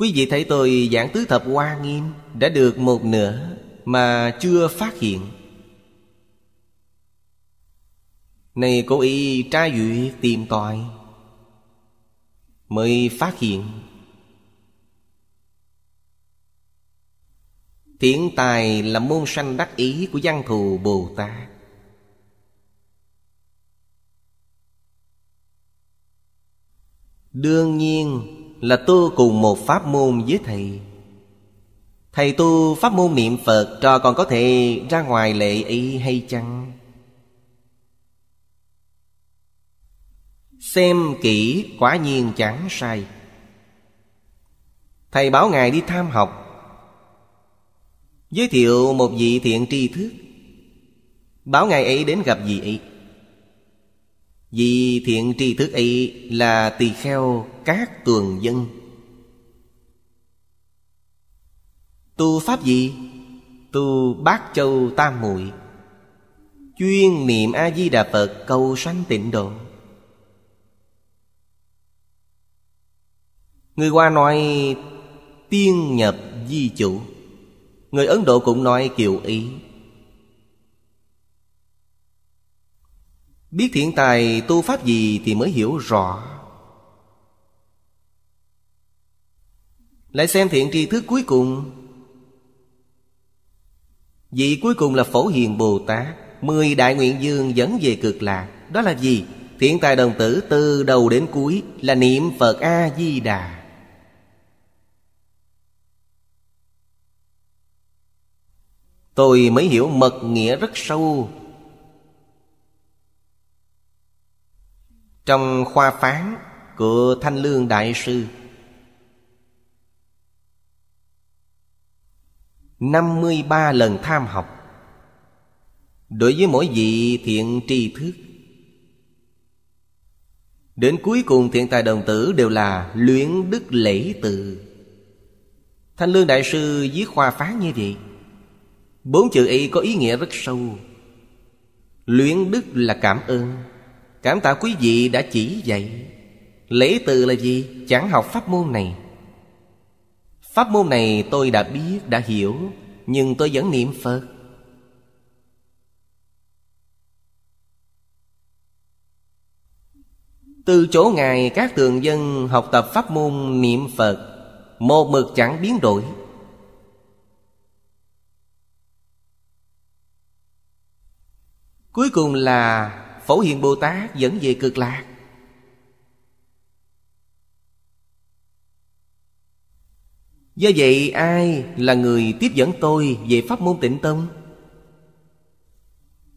Quý vị thấy tôi giảng tứ thập hoa nghiêm Đã được một nửa mà chưa phát hiện Này cố ý tra duyệt tìm tòi Mới phát hiện Thiện tài là môn sanh đắc ý của văn thù Bồ Tát Đương nhiên là tu cùng một pháp môn với thầy Thầy tu pháp môn niệm Phật Trò còn có thể ra ngoài lệ ý hay chăng? Xem kỹ quả nhiên chẳng sai Thầy bảo ngài đi tham học Giới thiệu một vị thiện tri thức Bảo ngài ấy đến gặp vị ấy vì thiện tri thức ấy là tỳ kheo các tuần dân Tu pháp gì? Tu bát châu tam muội Chuyên niệm A-di-đà Phật cầu sanh tịnh độ Người Hoa nói tiên nhập di chủ Người Ấn Độ cũng nói kiều ý Biết thiện tài tu pháp gì thì mới hiểu rõ Lại xem thiện tri thức cuối cùng Vị cuối cùng là Phổ Hiền Bồ Tát Mười đại nguyện dương dẫn về cực lạc Đó là gì? Thiện tài đồng tử từ đầu đến cuối Là niệm Phật A-di-đà Tôi mới hiểu mật nghĩa rất sâu trong khoa phán của thanh lương đại sư năm mươi ba lần tham học Đối với mỗi vị thiện tri thức Đến cuối cùng thiện tài đồng tử đều là luyện đức lễ từ Thanh Lương Đại Sư viết khoa phán như vậy Bốn chữ y có ý nghĩa rất sâu Luyện đức là cảm ơn Cảm tạ quý vị đã chỉ dạy Lễ từ là gì? Chẳng học pháp môn này Pháp môn này tôi đã biết, đã hiểu Nhưng tôi vẫn niệm Phật Từ chỗ Ngài các thường dân học tập pháp môn niệm Phật Một mực chẳng biến đổi Cuối cùng là Phổ Hiền Bồ Tát dẫn về cực lạc Do vậy ai là người tiếp dẫn tôi về pháp môn tịnh tâm?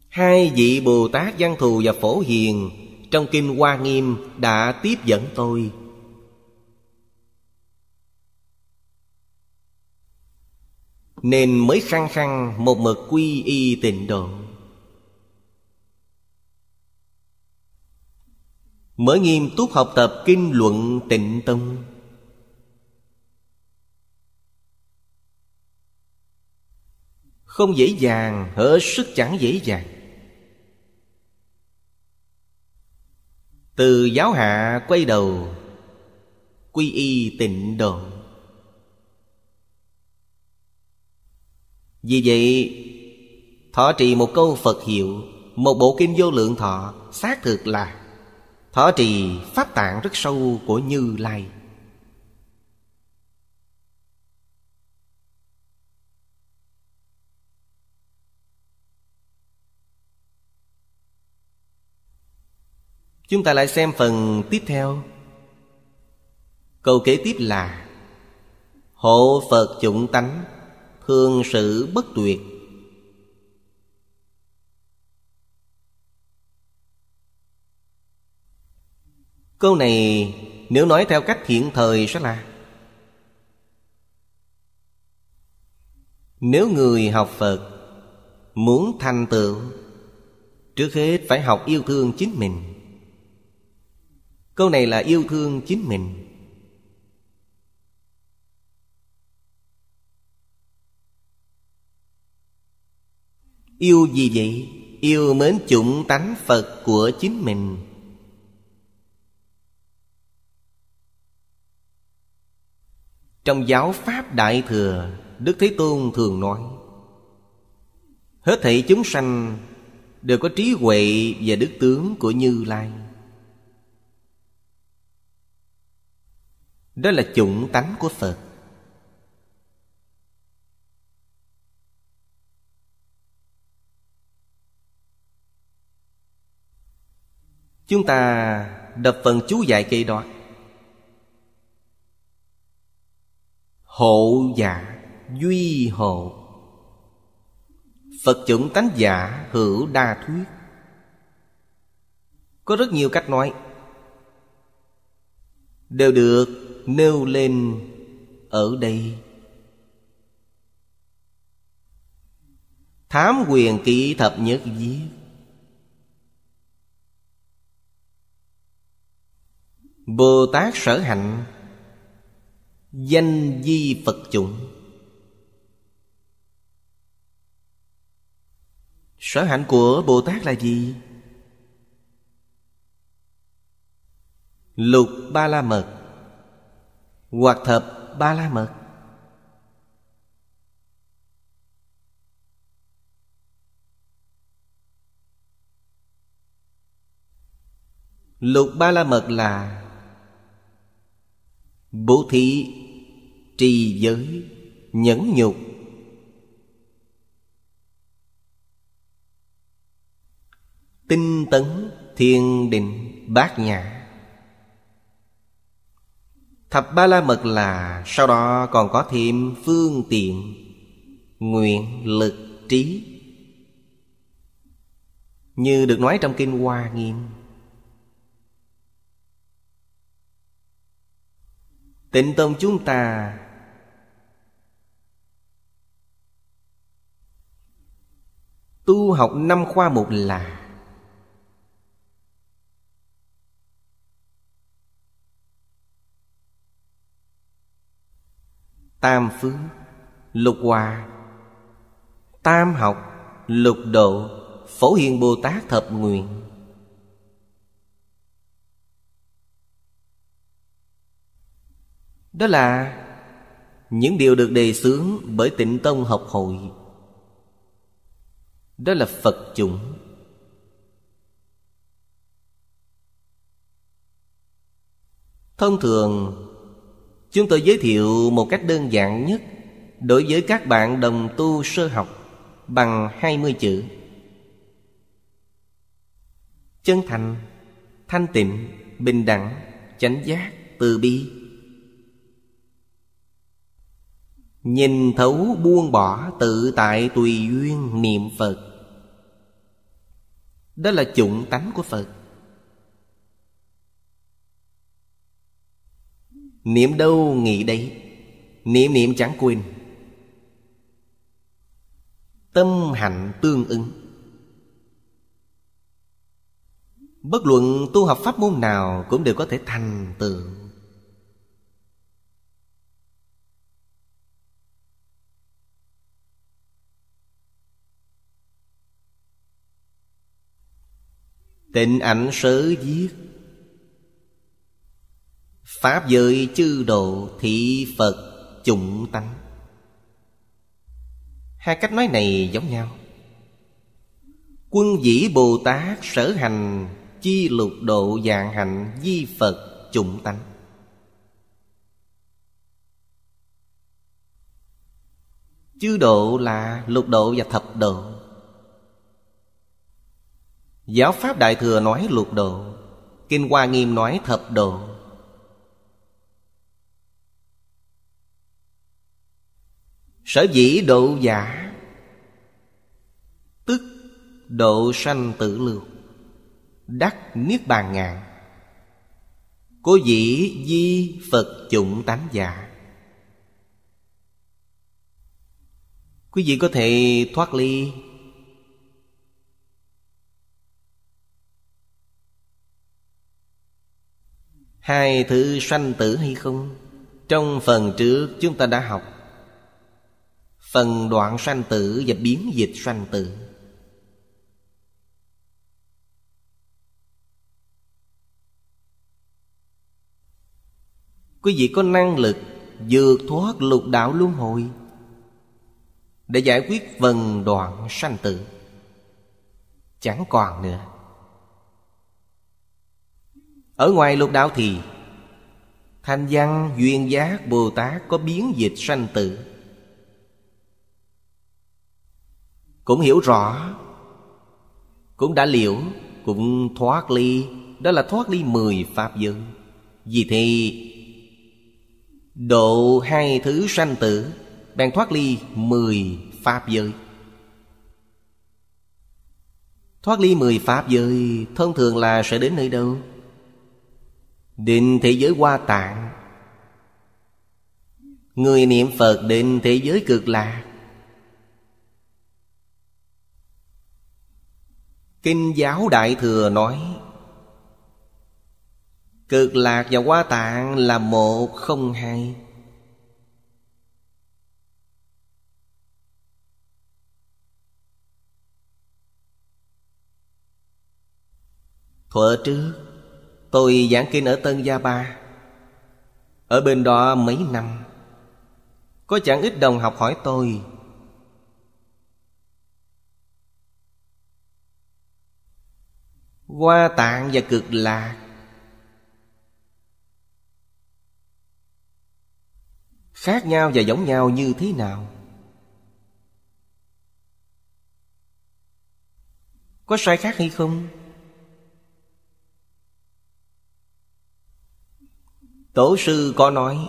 Hai vị Bồ Tát Văn Thù và Phổ Hiền Trong Kinh Hoa Nghiêm đã tiếp dẫn tôi Nên mới khăng khăng một mực quy y tịnh độ Mới nghiêm túc học tập kinh luận tịnh tông Không dễ dàng, hở sức chẳng dễ dàng Từ giáo hạ quay đầu Quy y tịnh độ Vì vậy Thọ trì một câu Phật hiệu Một bộ kinh vô lượng thọ Xác thực là Thọ trì pháp tạng rất sâu của Như Lai Chúng ta lại xem phần tiếp theo Câu kế tiếp là Hộ Phật chủng tánh Thương sự bất tuyệt Câu này nếu nói theo cách hiện thời sẽ là Nếu người học Phật Muốn thành tựu Trước hết phải học yêu thương chính mình Câu này là yêu thương chính mình Yêu gì vậy? Yêu mến chủng tánh Phật của chính mình Trong giáo Pháp Đại Thừa Đức Thế Tôn thường nói Hết thảy chúng sanh Đều có trí huệ và đức tướng của Như Lai Đó là chủng tánh của Phật Chúng ta đập phần chú giải cây đó Hộ giả duy hộ Phật chủng tánh giả hữu đa thuyết Có rất nhiều cách nói Đều được nêu lên ở đây Thám quyền kỹ thập nhất diếp Bồ Tát sở hạnh Danh di Phật chủng Sở hạnh của Bồ Tát là gì? Lục ba la mật Hoặc thập ba la mật Lục ba la mật là Bố thí trì giới nhẫn nhục tinh tấn thiên định bát nhã thập ba la mật là sau đó còn có thêm phương tiện nguyện lực trí như được nói trong kinh hoa nghiêm tịnh tông chúng ta Tu học năm khoa một là Tam phước Lục hòa Tam học Lục độ Phổ hiền Bồ Tát thập nguyện Đó là những điều được đề xướng bởi tịnh tông học hội đó là phật chủng thông thường chúng tôi giới thiệu một cách đơn giản nhất đối với các bạn đồng tu sơ học bằng hai mươi chữ chân thành thanh tịnh bình đẳng chánh giác từ bi Nhìn thấu buông bỏ tự tại tùy duyên niệm Phật Đó là chủng tánh của Phật Niệm đâu nghĩ đây Niệm niệm chẳng quên Tâm hạnh tương ứng Bất luận tu học pháp môn nào cũng đều có thể thành tựu Tịnh ảnh sớ viết Pháp giới chư độ thị Phật chủng tánh Hai cách nói này giống nhau Quân vĩ Bồ Tát sở hành Chi lục độ dạng hạnh di Phật chủng tánh Chư độ là lục độ và thập độ Giáo Pháp Đại Thừa nói lục độ Kinh Hoa Nghiêm nói thập độ Sở dĩ độ giả Tức độ sanh tử lược Đắc Niết Bàn ngàn Cố dĩ di Phật chủng tánh giả Quý vị có thể thoát ly hai thứ sanh tử hay không trong phần trước chúng ta đã học phần đoạn sanh tử và biến dịch sanh tử quý vị có năng lực vượt thoát lục đạo luân hồi để giải quyết phần đoạn sanh tử chẳng còn nữa ở ngoài lục đạo thì Thanh văn duyên giác Bồ Tát có biến dịch sanh tử Cũng hiểu rõ Cũng đã liễu Cũng thoát ly Đó là thoát ly mười pháp giới Vì thì Độ hai thứ sanh tử Bèn thoát ly mười pháp giới Thoát ly mười pháp giới Thông thường là sẽ đến nơi đâu Định thế giới hoa tạng Người niệm Phật định thế giới cực lạc Kinh giáo Đại Thừa nói Cực lạc và hoa tạng là một không hai Thuở trước Tôi giảng kinh ở Tân Gia Ba Ở bên đó mấy năm Có chẳng ít đồng học hỏi tôi Hoa tạng và cực lạc Khác nhau và giống nhau như thế nào Có sai khác hay không? Tổ sư có nói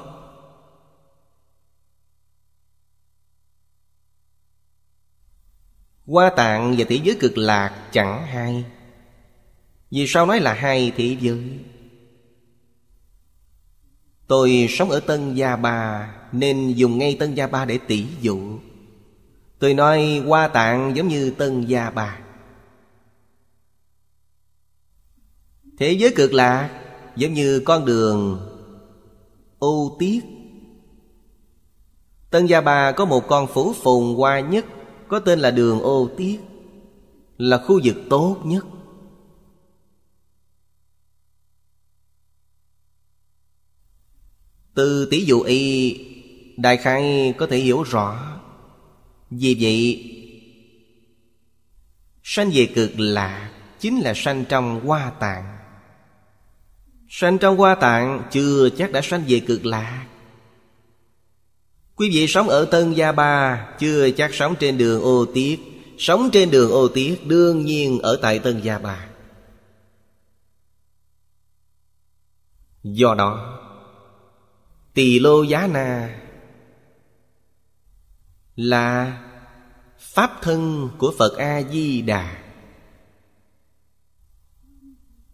Hoa tạng và thế giới cực lạc chẳng hai Vì sao nói là hai thế giới Tôi sống ở Tân Gia Ba Nên dùng ngay Tân Gia Ba để tỷ dụ Tôi nói hoa tạng giống như Tân Gia Ba Thế giới cực lạc giống như con đường ô tiết tân gia bà có một con phố phồn hoa nhất có tên là đường ô tiết là khu vực tốt nhất từ tỷ dụ y đại khai có thể hiểu rõ vì vậy sanh về cực lạc chính là sanh trong hoa tạng Sanh trong hoa tạng chưa chắc đã sanh về cực lạc Quý vị sống ở Tân Gia Ba Chưa chắc sống trên đường ô tiết Sống trên đường ô tiết đương nhiên ở tại Tân Gia Ba Do đó Tỳ Lô Giá Na Là Pháp thân của Phật A-di-đà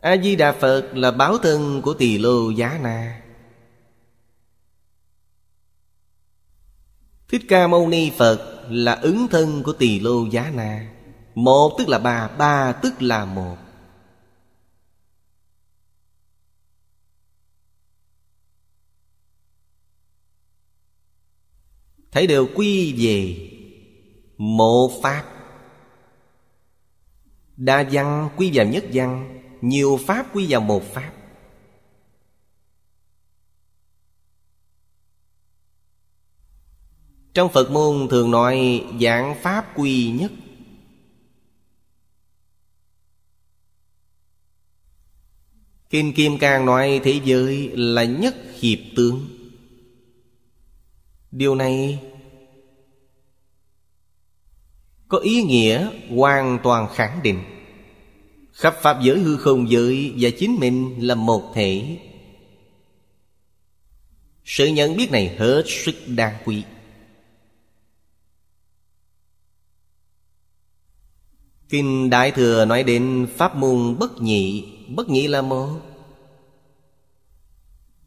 a di đà phật là báo thân của tỳ lô giá na thích ca mâu ni phật là ứng thân của tỳ lô giá na một tức là ba ba tức là một thấy đều quy về một pháp đa văn quy về nhất văn nhiều pháp quy vào một pháp trong phật môn thường nói dạng pháp quy nhất Kim Kim Cang nói thế giới là nhất hiệp tướng Điều này có ý nghĩa hoàn toàn khẳng định khắp pháp giới hư không giới và chính mình là một thể sự nhận biết này hết sức đáng quý Kinh Đại Thừa nói đến pháp môn bất nhị Bất nhị là một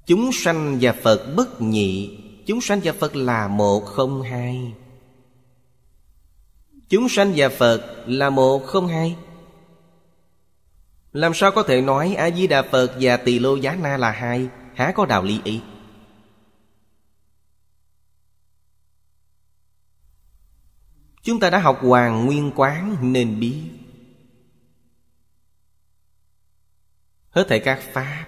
Chúng sanh và Phật bất nhị Chúng sanh và Phật là một không hai Chúng sanh và Phật là một không hai làm sao có thể nói A-di-đà Phật và Tỳ Lô Giá Na là hai Há có đạo lý ý Chúng ta đã học Hoàng Nguyên Quán nên biết Hết thể các Pháp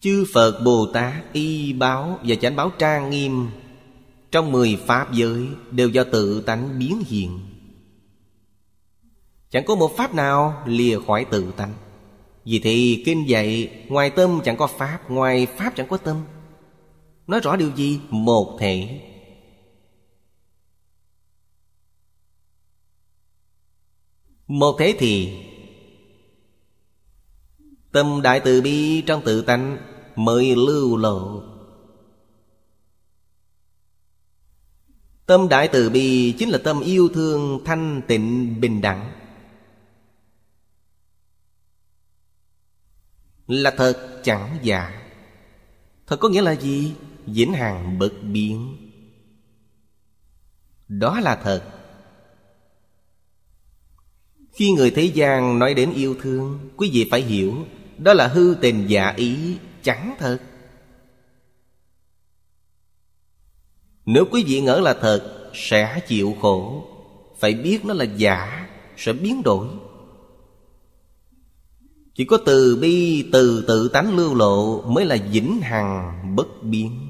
Chư Phật Bồ Tát y báo và chánh báo trang nghiêm trong mười pháp giới Đều do tự tánh biến hiện Chẳng có một pháp nào lìa khỏi tự tánh Vì thì kinh dạy Ngoài tâm chẳng có pháp Ngoài pháp chẳng có tâm Nói rõ điều gì? Một thể Một thế thì Tâm đại từ bi trong tự tánh Mới lưu lộ Tâm đại từ bi chính là tâm yêu thương thanh tịnh bình đẳng Là thật chẳng giả Thật có nghĩa là gì? Vĩnh hằng bất biến Đó là thật Khi người thế gian nói đến yêu thương Quý vị phải hiểu Đó là hư tình giả ý chẳng thật Nếu quý vị ngỡ là thật Sẽ chịu khổ Phải biết nó là giả Sẽ biến đổi Chỉ có từ bi từ tự tánh lưu lộ Mới là vĩnh hằng bất biến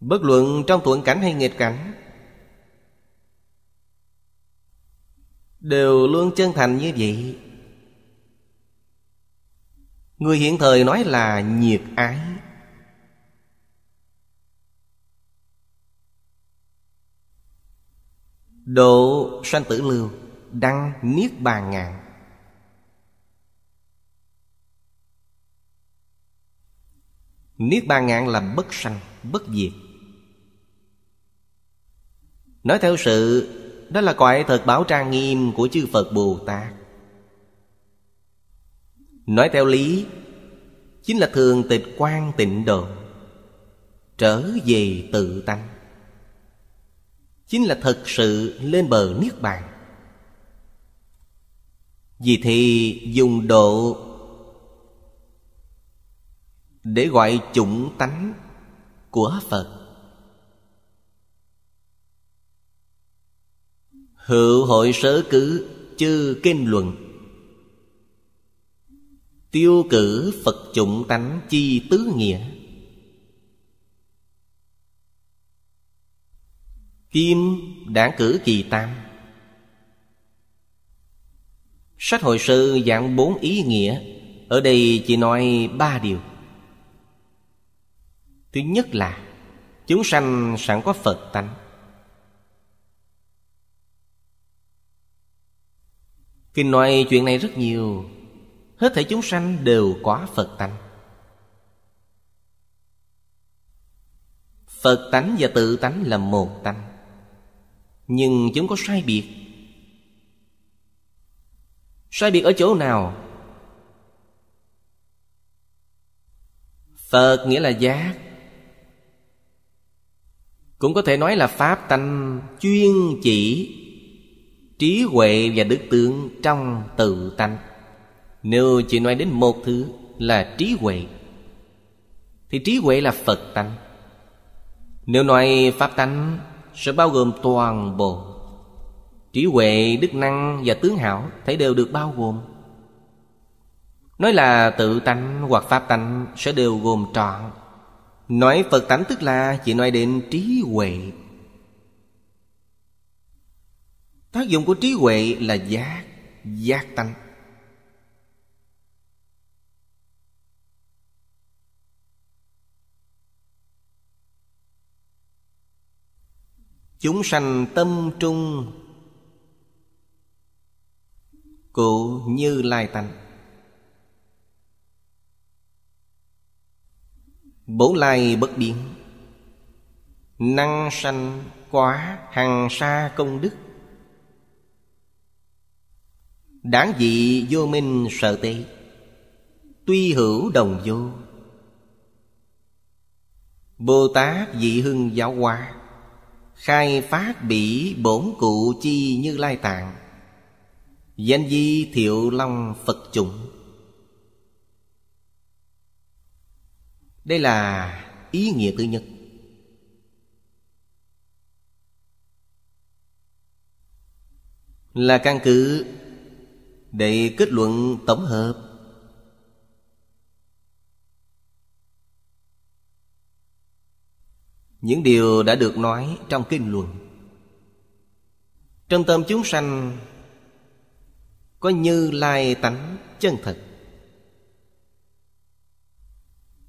Bất luận trong thuận cảnh hay nghịch cảnh Đều luôn chân thành như vậy Người hiện thời nói là nhiệt ái Độ sanh tử lưu Đăng niết bàn ngàn Niết bàn ngàn là bất sanh, bất diệt Nói theo sự Đó là quả thật báo trang nghiêm của chư Phật Bồ Tát nói theo lý chính là thường tịch quan tịnh độ trở về tự tánh chính là thật sự lên bờ niết bàn vì thì dùng độ để gọi chủng tánh của phật hữu hội sở cứ chư kinh luận Tiêu cử Phật chủng tánh chi tứ nghĩa Kim đã cử kỳ tam Sách hội sư dạng bốn ý nghĩa Ở đây chỉ nói ba điều Thứ nhất là Chúng sanh sẵn có Phật tánh Kinh nói chuyện này rất nhiều hết thể chúng sanh đều có phật tánh phật tánh và tự tánh là một tánh nhưng chúng có sai biệt sai biệt ở chỗ nào phật nghĩa là giác cũng có thể nói là pháp tánh chuyên chỉ trí huệ và đức tướng trong tự tánh nếu chỉ nói đến một thứ là trí huệ Thì trí huệ là Phật tánh Nếu nói Pháp tánh Sẽ bao gồm toàn bộ Trí huệ, đức năng và tướng hảo Thấy đều được bao gồm Nói là tự tánh hoặc pháp tánh Sẽ đều gồm trọn Nói Phật tánh tức là chỉ nói đến trí huệ Tác dụng của trí huệ là giác Giác tánh Chúng sanh tâm trung Cụ như lai tánh Bổ lai bất biến Năng sanh quá hằng xa công đức Đáng dị vô minh sợ tê Tuy hữu đồng vô Bồ Tát dị hưng giáo hóa khai phát bỉ bổn cụ chi như lai tạng danh di thiệu long phật chủng đây là ý nghĩa thứ nhất là căn cứ để kết luận tổng hợp những điều đã được nói trong kinh luận trong tâm chúng sanh có như lai tánh chân thật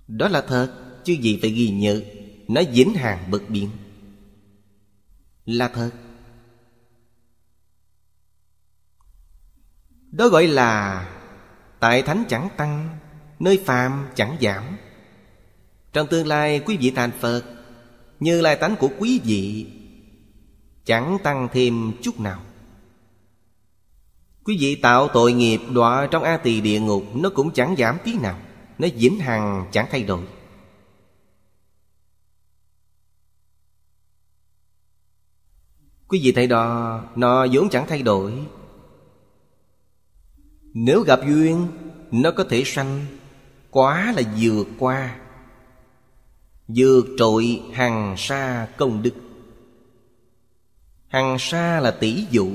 đó là thật chứ gì phải ghi nhớ nó dính hàng bậc biển là thật đó gọi là tại thánh chẳng tăng nơi phàm chẳng giảm trong tương lai quý vị thành phật như lai tánh của quý vị Chẳng tăng thêm chút nào Quý vị tạo tội nghiệp đọa trong A tỳ địa ngục Nó cũng chẳng giảm tí nào Nó vĩnh hằng chẳng thay đổi Quý vị thấy đó Nó vốn chẳng thay đổi Nếu gặp duyên Nó có thể sanh Quá là vượt qua dược trội hàng xa công đức Hàng xa là tỷ dụ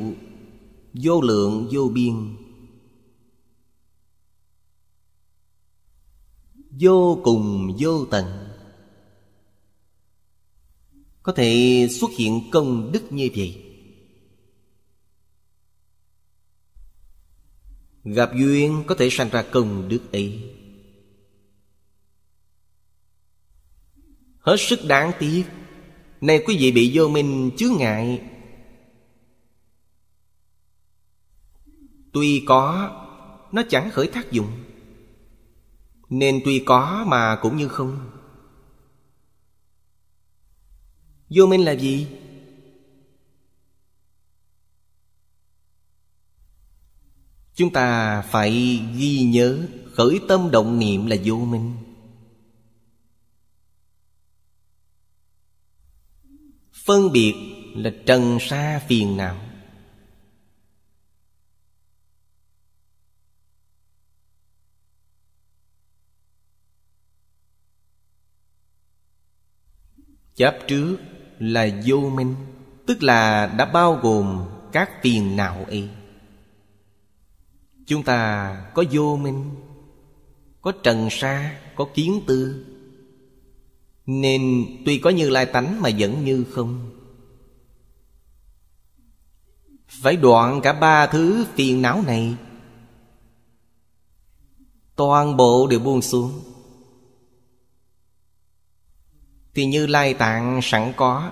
Vô lượng vô biên Vô cùng vô tận Có thể xuất hiện công đức như vậy Gặp duyên có thể sanh ra công đức ấy Hết sức đáng tiếc Này quý vị bị vô minh chướng ngại Tuy có Nó chẳng khởi tác dụng Nên tuy có mà cũng như không Vô minh là gì? Chúng ta phải ghi nhớ khởi tâm động niệm là vô minh Phân biệt là trần sa phiền não Chấp trước là vô minh Tức là đã bao gồm các phiền não ấy Chúng ta có vô minh Có trần sa, có kiến tư nên tuy có như lai tánh mà vẫn như không Phải đoạn cả ba thứ phiền não này Toàn bộ đều buông xuống Thì như lai tạng sẵn có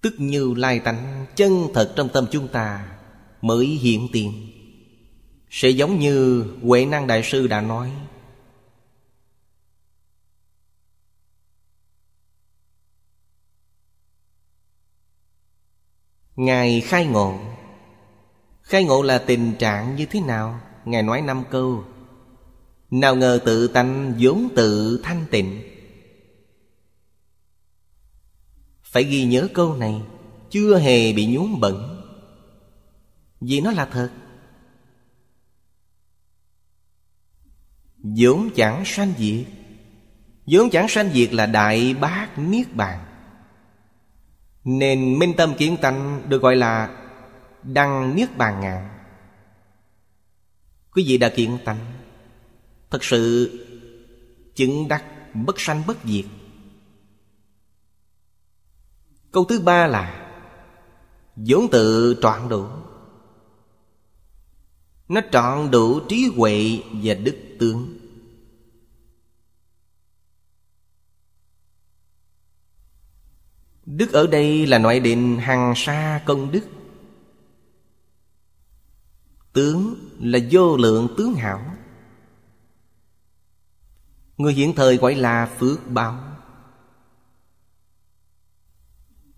Tức như lai tánh chân thật trong tâm chúng ta Mới hiện tiền Sẽ giống như Huệ Năng Đại Sư đã nói Ngài khai ngộ Khai ngộ là tình trạng như thế nào? Ngài nói năm câu Nào ngờ tự tánh vốn tự thanh tịnh Phải ghi nhớ câu này Chưa hề bị nhuốm bẩn Vì nó là thật vốn chẳng sanh diệt vốn chẳng sanh diệt là đại bác niết bàn nên minh tâm kiến tánh được gọi là Đăng Niết Bàn Ngạn Quý vị đã kiến tánh Thật sự chứng đắc bất sanh bất diệt Câu thứ ba là vốn tự trọn đủ Nó trọn đủ trí huệ và đức tướng Đức ở đây là nội đến hàng xa công đức Tướng là vô lượng tướng hảo Người hiện thời gọi là phước báo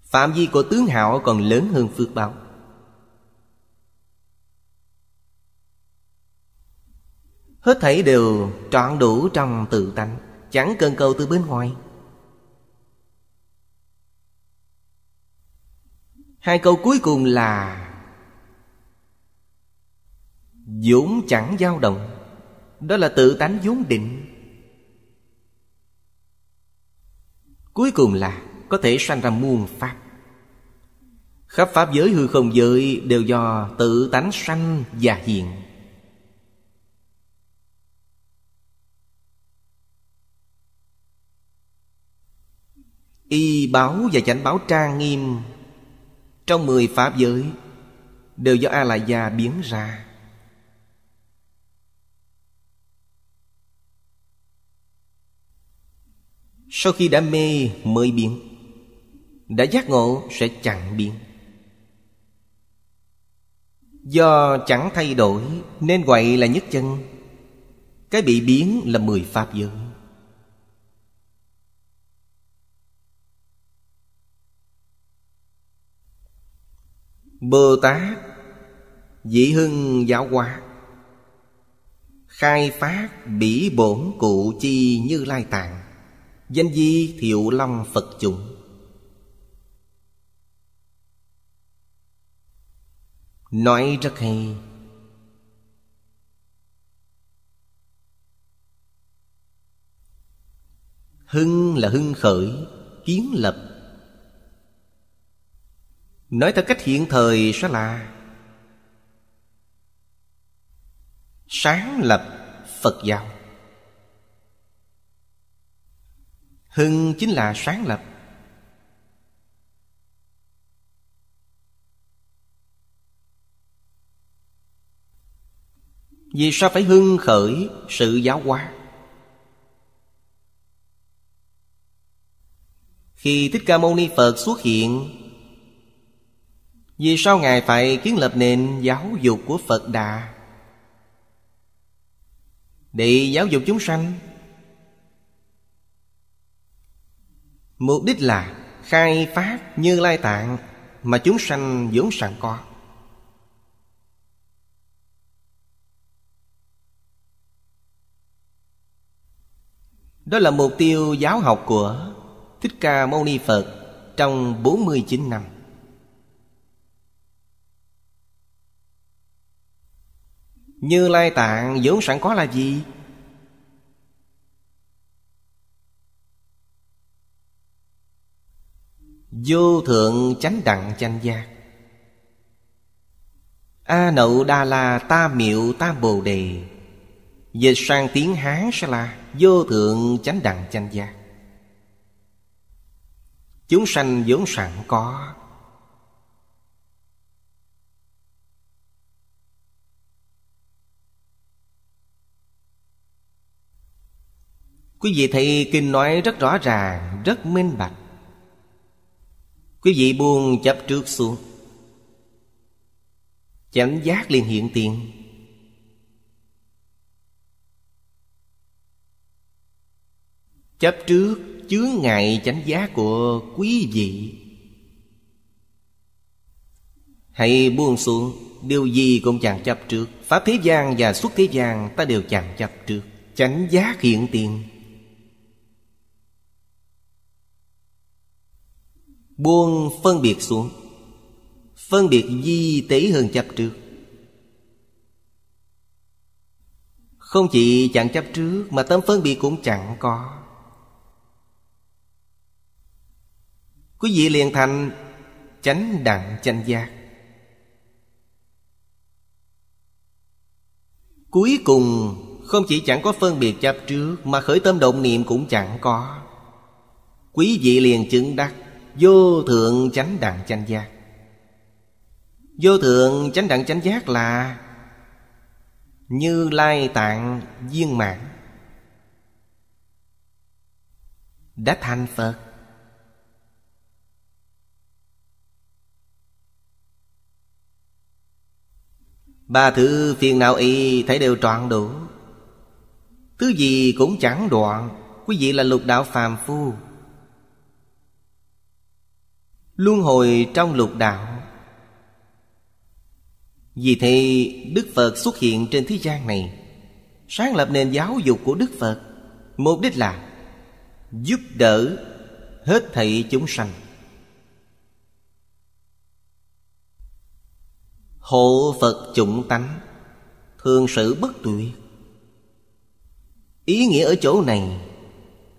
Phạm vi của tướng hảo còn lớn hơn phước báo Hết thảy đều trọn đủ trong tự tánh Chẳng cần cầu từ bên ngoài Hai câu cuối cùng là dũng chẳng dao động đó là tự tánh vốn định cuối cùng là có thể sanh ra muôn pháp khắp pháp giới hư không giới đều do tự tánh sanh và hiện y báo và chánh báo trang nghiêm trong mười pháp giới đều do a la gia biến ra sau khi đã mê mới biến đã giác ngộ sẽ chẳng biến do chẳng thay đổi nên gọi là nhất chân cái bị biến là mười pháp giới Bồ Tát Dĩ hưng giáo hóa Khai phát bỉ bổn cụ chi như lai tạng Danh di thiệu long Phật chủng Nói rất hay Hưng là hưng khởi Kiến lập nói theo cách hiện thời sẽ là sáng lập phật giáo hưng chính là sáng lập vì sao phải hưng khởi sự giáo hóa khi thích ca mâu ni phật xuất hiện vì sao Ngài phải kiến lập nền giáo dục của Phật Đà Để giáo dục chúng sanh Mục đích là khai phát như lai tạng Mà chúng sanh vốn sẵn có Đó là mục tiêu giáo học của Thích Ca Mâu Ni Phật trong 49 năm. Như lai tạng vốn sẵn có là gì? Vô thượng chánh đặng chanh giác A nậu đa la ta miệu ta bồ đề Dịch sang tiếng Hán sẽ là Vô thượng chánh đặng chanh giác Chúng sanh vốn sẵn có Quý vị thấy kinh nói rất rõ ràng Rất minh bạch Quý vị buông chấp trước xuống Chánh giác liền hiện tiền Chấp trước chướng ngại chánh giác của quý vị Hãy buông xuống Điều gì cũng chẳng chấp trước Pháp thế gian và xuất thế gian Ta đều chẳng chấp trước Chánh giác hiện tiền Buông phân biệt xuống Phân biệt di tế hơn chấp trước Không chỉ chẳng chấp trước Mà tâm phân biệt cũng chẳng có Quý vị liền thành Chánh đặng chánh giác Cuối cùng không chỉ chẳng có phân biệt chấp trước Mà khởi tâm động niệm cũng chẳng có Quý vị liền chứng đắc vô thượng chánh đẳng chánh giác vô thượng chánh đẳng chánh giác là như lai tạng viên mãn đã thành phật ba thứ phiền não y thấy đều trọn đủ thứ gì cũng chẳng đoạn quý vị là lục đạo phàm phu Luân hồi trong lục đạo Vì thế Đức Phật xuất hiện trên thế gian này Sáng lập nền giáo dục của Đức Phật Mục đích là Giúp đỡ hết thảy chúng sanh Hộ Phật chủng tánh Thường sự bất tuyệt Ý nghĩa ở chỗ này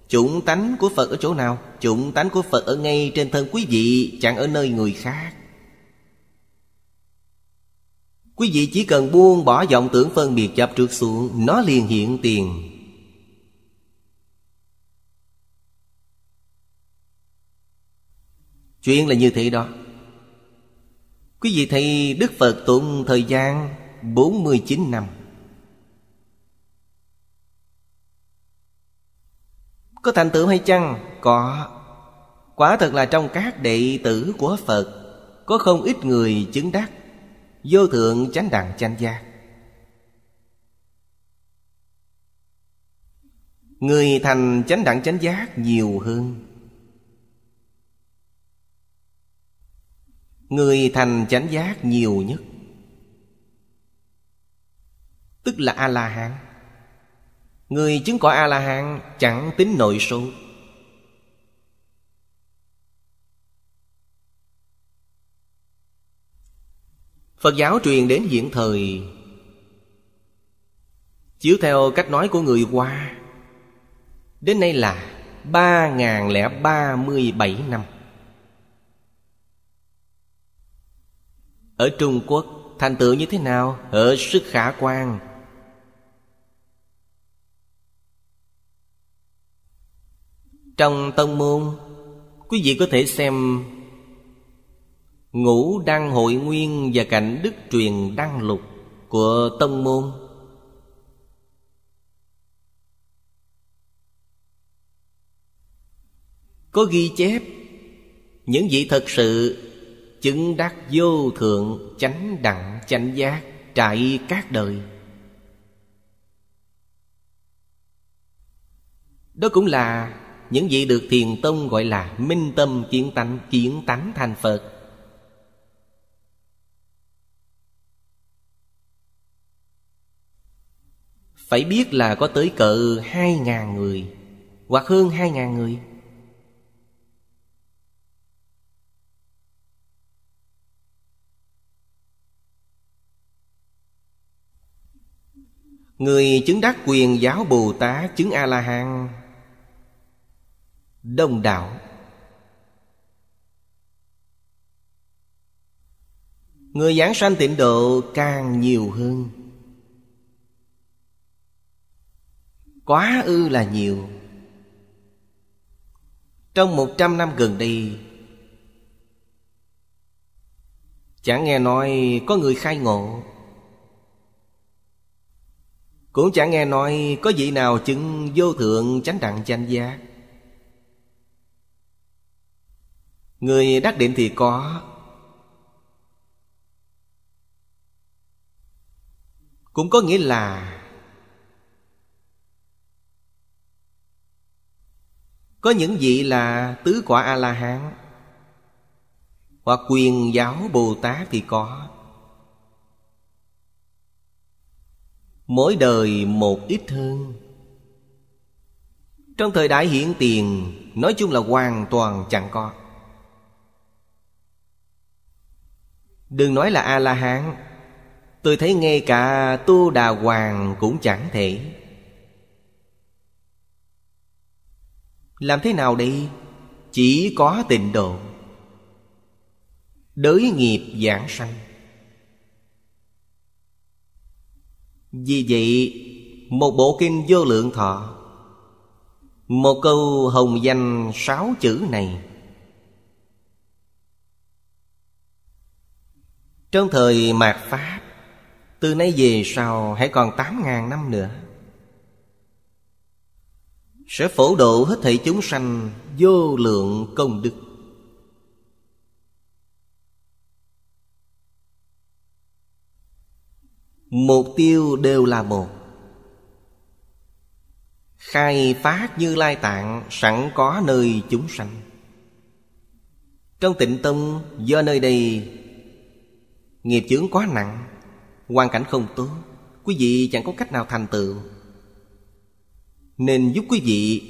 Chủng tánh của Phật ở chỗ nào? Chủng tánh của Phật ở ngay trên thân quý vị Chẳng ở nơi người khác Quý vị chỉ cần buông bỏ vọng tưởng phân biệt chấp trước xuống Nó liền hiện tiền Chuyện là như thế đó Quý vị thấy Đức Phật tụng thời gian 49 năm Có thành tựu hay chăng? Có Quả thật là trong các đệ tử của Phật Có không ít người chứng đắc Vô thượng chánh đẳng chánh giác Người thành chánh đẳng chánh giác nhiều hơn Người thành chánh giác nhiều nhất Tức là A-la-hán Người chứng cõi A-la-hán chẳng tính nội số Phật giáo truyền đến hiện thời Chiếu theo cách nói của người qua Đến nay là 3037 năm Ở Trung Quốc thành tựu như thế nào? Ở sức khả quan Trong tông môn Quý vị có thể xem Ngũ Đăng Hội Nguyên và Cảnh Đức Truyền Đăng Lục của Tông Môn Có ghi chép Những vị thật sự Chứng đắc vô thượng Chánh đẳng chánh giác trải các đời Đó cũng là những vị được thiền tông gọi là minh tâm kiến tánh kiến tánh thành phật phải biết là có tới cỡ hai ngàn người hoặc hơn hai ngàn người người chứng đắc quyền giáo bồ tát chứng a la hán đông đảo người giảng sanh tịnh độ càng nhiều hơn quá ư là nhiều trong một trăm năm gần đây Chẳng nghe nói có người khai ngộ Cũng chẳng nghe nói có vị nào chứng vô thượng chánh đặng danh giác Người đắc định thì có Cũng có nghĩa là Có những vị là tứ quả A-la-hán Hoặc quyền giáo Bồ-Tát thì có Mỗi đời một ít hơn Trong thời đại hiện tiền Nói chung là hoàn toàn chẳng có Đừng nói là A-la-hán Tôi thấy ngay cả Tu Đà Hoàng cũng chẳng thể Làm thế nào đây? Chỉ có tịnh độ Đới nghiệp giảng sanh Vì vậy Một bộ kinh vô lượng thọ Một câu hồng danh sáu chữ này Trong thời mạt Pháp Từ nay về sau hãy còn 8.000 năm nữa Sẽ phổ độ hết thảy chúng sanh Vô lượng công đức Mục tiêu đều là một Khai phát như lai tạng Sẵn có nơi chúng sanh Trong tịnh tông Do nơi đây Nghiệp chướng quá nặng Hoàn cảnh không tốt Quý vị chẳng có cách nào thành tựu Nên giúp quý vị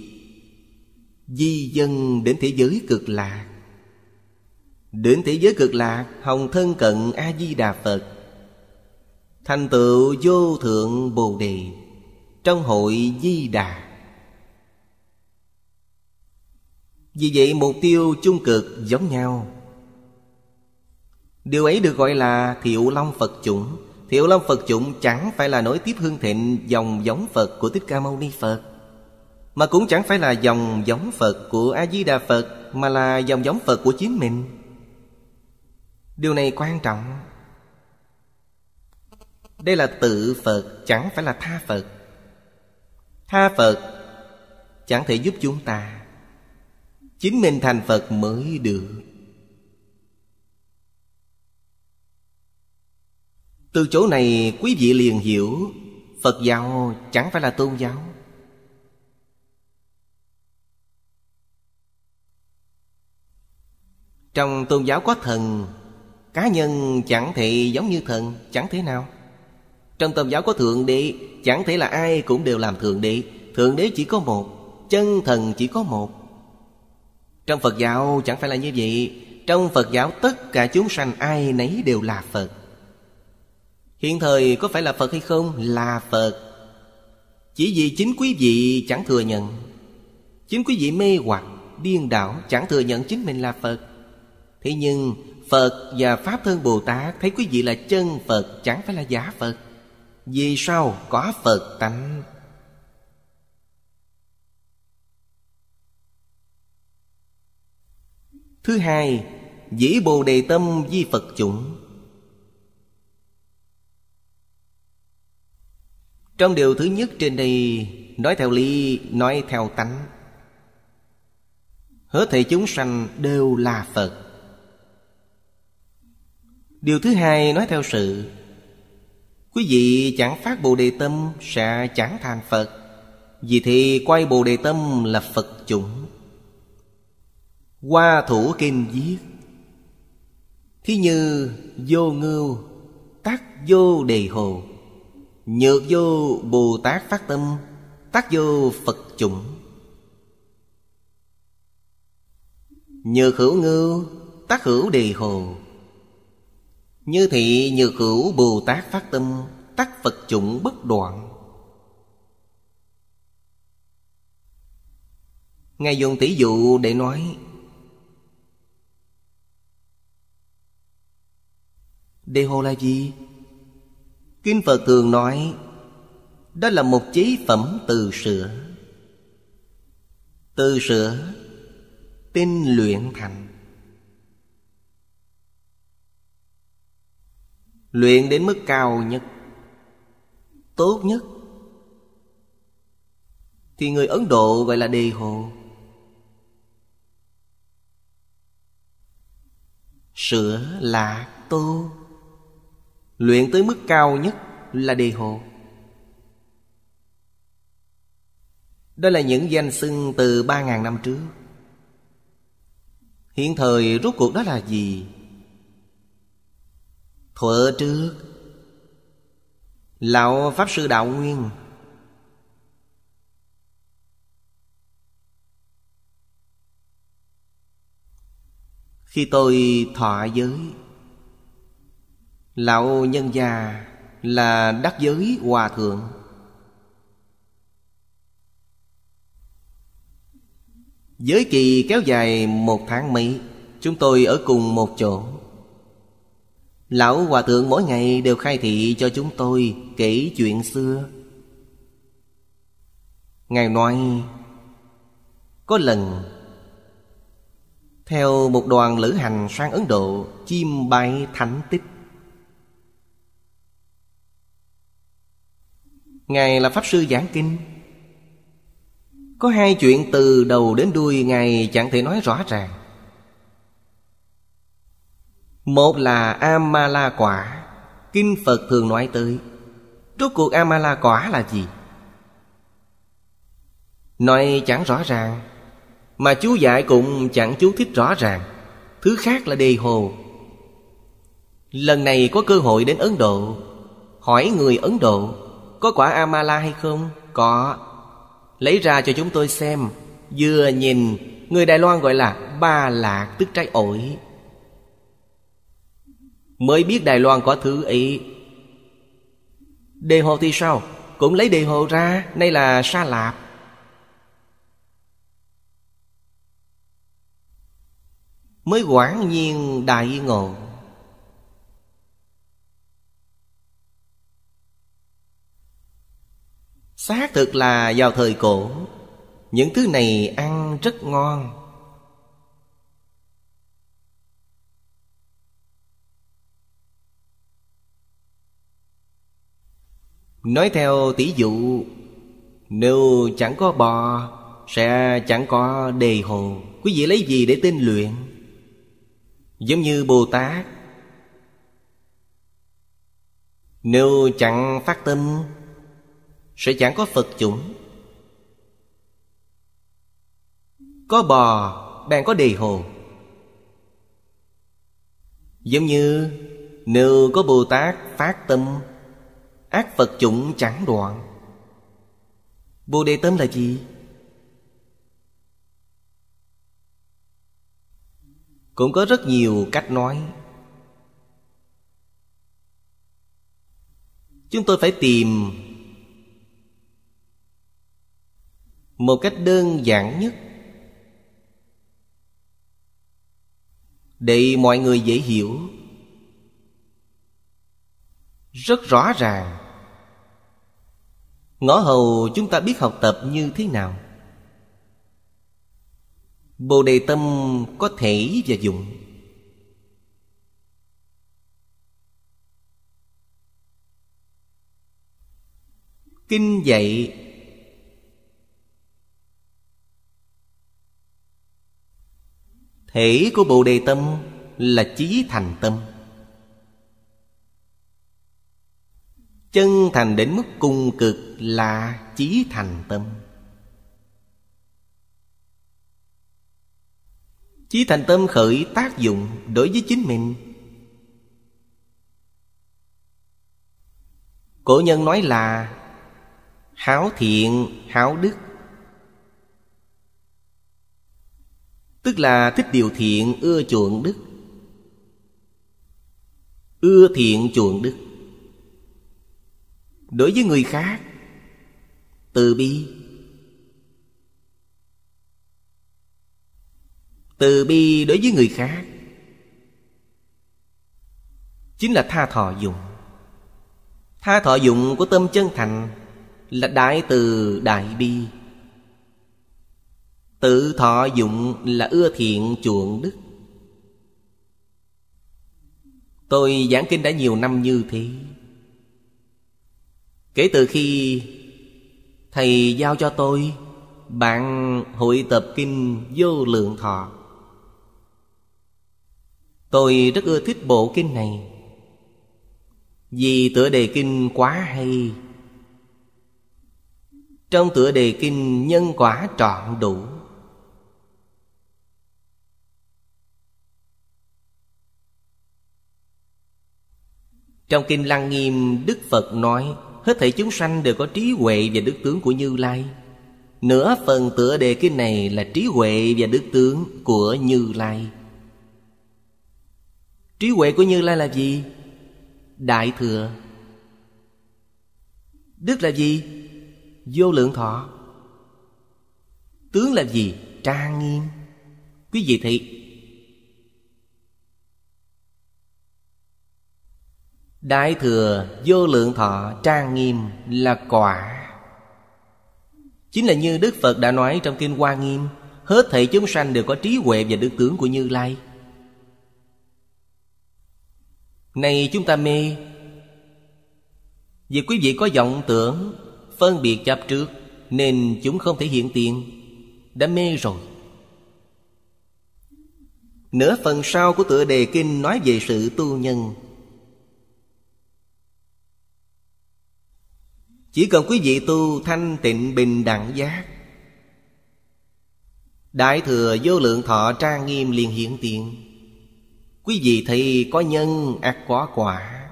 Di dân đến thế giới cực lạc Đến thế giới cực lạc Hồng thân cận A-di-đà Phật Thành tựu vô thượng Bồ Đề Trong hội Di Đà Vì vậy mục tiêu chung cực giống nhau Điều ấy được gọi là Thiệu Long Phật Chủng Thiệu Long Phật Chủng chẳng phải là nối tiếp hương thịnh Dòng giống Phật của Thích Ca Mâu Ni Phật Mà cũng chẳng phải là dòng giống Phật của A-di-đà Phật Mà là dòng giống Phật của chính mình Điều này quan trọng Đây là tự Phật Chẳng phải là tha Phật Tha Phật Chẳng thể giúp chúng ta Chính mình thành Phật mới được Từ chỗ này quý vị liền hiểu Phật giáo chẳng phải là tôn giáo Trong tôn giáo có thần Cá nhân chẳng thể giống như thần Chẳng thế nào Trong tôn giáo có thượng đế Chẳng thể là ai cũng đều làm thượng đế Thượng đế chỉ có một Chân thần chỉ có một Trong Phật giáo chẳng phải là như vậy Trong Phật giáo tất cả chúng sanh ai nấy đều là Phật Hiện thời có phải là Phật hay không? Là Phật Chỉ vì chính quý vị chẳng thừa nhận Chính quý vị mê hoặc Điên đảo chẳng thừa nhận chính mình là Phật Thế nhưng Phật và Pháp Thân Bồ Tát Thấy quý vị là chân Phật Chẳng phải là giả Phật Vì sao có Phật tánh Thứ hai Dĩ Bồ Đề Tâm Di Phật Chủng Trong điều thứ nhất trên đây Nói theo lý, nói theo tánh Hết thể chúng sanh đều là Phật Điều thứ hai nói theo sự Quý vị chẳng phát Bồ Đề Tâm Sẽ chẳng thành Phật Vì thì quay Bồ Đề Tâm là Phật chủng Qua thủ kim viết Thí như vô ngưu Tắc vô đề hồ Nhược vô Bồ Tát phát tâm Tác vô Phật chủng Nhược hữu ngư Tác hữu đề hồ Như thị nhược hữu Bồ Tát phát tâm Tác Phật chủng bất đoạn Ngài dùng tỷ dụ để nói Đề hồ là gì? Kinh Phật thường nói Đó là một chế phẩm từ sửa Từ sửa Tinh luyện thành Luyện đến mức cao nhất Tốt nhất Thì người Ấn Độ gọi là đề hồ sửa là tô luyện tới mức cao nhất là đề hộ đó là những danh xưng từ ba ngàn năm trước hiện thời rốt cuộc đó là gì thuở trước lão pháp sư đạo nguyên khi tôi thọ giới Lão nhân già là đắc giới hòa thượng Giới kỳ kéo dài một tháng mấy Chúng tôi ở cùng một chỗ Lão Hòa Thượng mỗi ngày đều khai thị cho chúng tôi kể chuyện xưa Ngài nói Có lần Theo một đoàn lữ hành sang Ấn Độ Chim bay thánh tích Ngài là Pháp Sư Giảng Kinh Có hai chuyện từ đầu đến đuôi Ngài chẳng thể nói rõ ràng Một là Amala quả Kinh Phật thường nói tới Rốt cuộc Amala quả là gì? Nói chẳng rõ ràng Mà chú dạy cũng chẳng chú thích rõ ràng Thứ khác là đề hồ Lần này có cơ hội đến Ấn Độ Hỏi người Ấn Độ có quả Amala hay không? Có Lấy ra cho chúng tôi xem Vừa nhìn Người Đài Loan gọi là ba lạc tức trái ổi Mới biết Đài Loan có thứ ấy Đề hồ thì sao? Cũng lấy đề hồ ra Đây là sa lạp Mới quảng nhiên đại ngộ Xác thực là vào thời cổ Những thứ này ăn rất ngon Nói theo tỷ dụ Nếu chẳng có bò Sẽ chẳng có đề hồ Quý vị lấy gì để tinh luyện Giống như Bồ Tát Nếu chẳng phát tâm sẽ chẳng có phật chủng có bò bạn có đề hồ giống như nếu có bồ tát phát tâm ác phật chủng chẳng đoạn bồ đề tâm là gì cũng có rất nhiều cách nói chúng tôi phải tìm một cách đơn giản nhất để mọi người dễ hiểu rất rõ ràng ngõ hầu chúng ta biết học tập như thế nào bồ đề tâm có thể và dụng kinh dạy Thể của Bồ Đề Tâm là chí thành tâm Chân thành đến mức cung cực là chí thành tâm Chí thành tâm khởi tác dụng đối với chính mình Cổ nhân nói là Háo thiện, háo đức tức là thích điều thiện ưa chuộng đức ưa thiện chuộng đức đối với người khác từ bi từ bi đối với người khác chính là tha thọ dụng tha thọ dụng của tâm chân thành là đại từ đại bi Tự thọ dụng là ưa thiện chuộng đức Tôi giảng kinh đã nhiều năm như thế Kể từ khi Thầy giao cho tôi Bạn hội tập kinh vô lượng thọ Tôi rất ưa thích bộ kinh này Vì tựa đề kinh quá hay Trong tựa đề kinh nhân quả trọn đủ Trong Kinh Lăng Nghiêm Đức Phật nói Hết thể chúng sanh đều có trí huệ và đức tướng của Như Lai Nửa phần tựa đề kinh này là trí huệ và đức tướng của Như Lai Trí huệ của Như Lai là gì? Đại Thừa Đức là gì? Vô lượng thọ Tướng là gì? Trang nghiêm Quý vị thấy Đại thừa vô lượng thọ trang nghiêm là quả Chính là như Đức Phật đã nói trong Kinh Hoa Nghiêm Hết thể chúng sanh đều có trí huệ và đức tướng của Như Lai Này chúng ta mê Vì quý vị có vọng tưởng Phân biệt chấp trước Nên chúng không thể hiện tiền Đã mê rồi Nửa phần sau của tựa đề kinh nói về sự tu nhân Chỉ cần quý vị tu thanh tịnh bình đẳng giác Đại thừa vô lượng thọ trang nghiêm liền hiện tiện Quý vị thì có nhân ác quả quả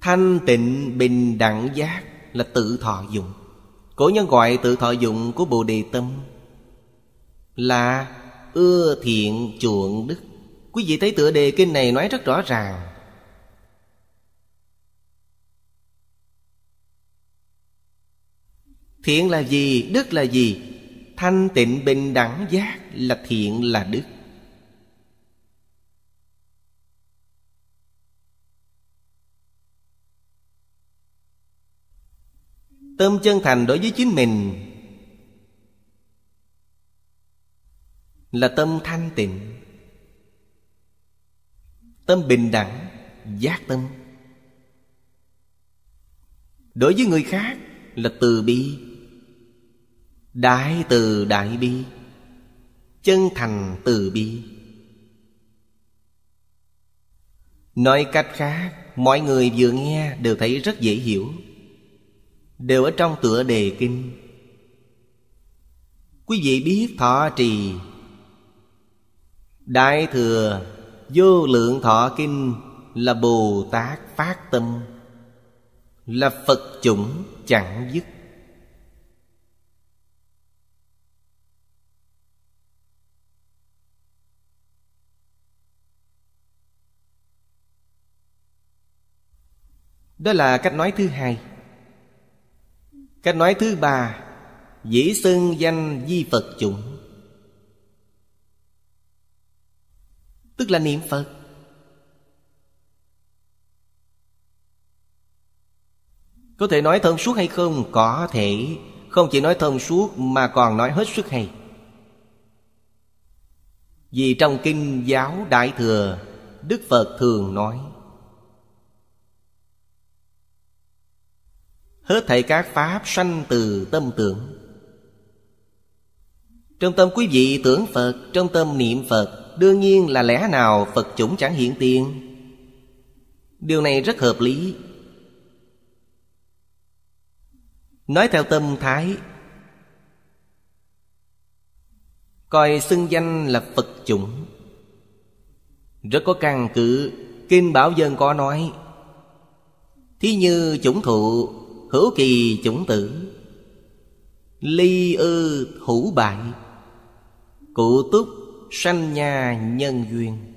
Thanh tịnh bình đẳng giác là tự thọ dụng Cổ nhân gọi tự thọ dụng của Bồ Đề Tâm Là ưa thiện chuộng đức Quý vị thấy tựa đề kinh này nói rất rõ ràng thiện là gì đức là gì thanh tịnh bình đẳng giác là thiện là đức tâm chân thành đối với chính mình là tâm thanh tịnh tâm bình đẳng giác tâm đối với người khác là từ bi Đại từ đại bi Chân thành từ bi Nói cách khác Mọi người vừa nghe đều thấy rất dễ hiểu Đều ở trong tựa đề kinh Quý vị biết thọ trì Đại thừa vô lượng thọ kinh Là Bồ Tát phát tâm Là Phật chủng chẳng dứt Đó là cách nói thứ hai Cách nói thứ ba Dĩ xưng danh di Phật chủng Tức là niệm Phật Có thể nói thông suốt hay không? Có thể Không chỉ nói thông suốt mà còn nói hết sức hay Vì trong kinh giáo Đại Thừa Đức Phật thường nói Hết thảy các pháp sanh từ tâm tưởng Trong tâm quý vị tưởng Phật Trong tâm niệm Phật Đương nhiên là lẽ nào Phật chủng chẳng hiện tiền Điều này rất hợp lý Nói theo tâm thái Coi xưng danh là Phật chủng Rất có căn cứ Kinh Bảo Dân có nói Thí như chủng thụ hữu kỳ chủng tử ly ư thủ bại cụ túc sanh nhà nhân duyên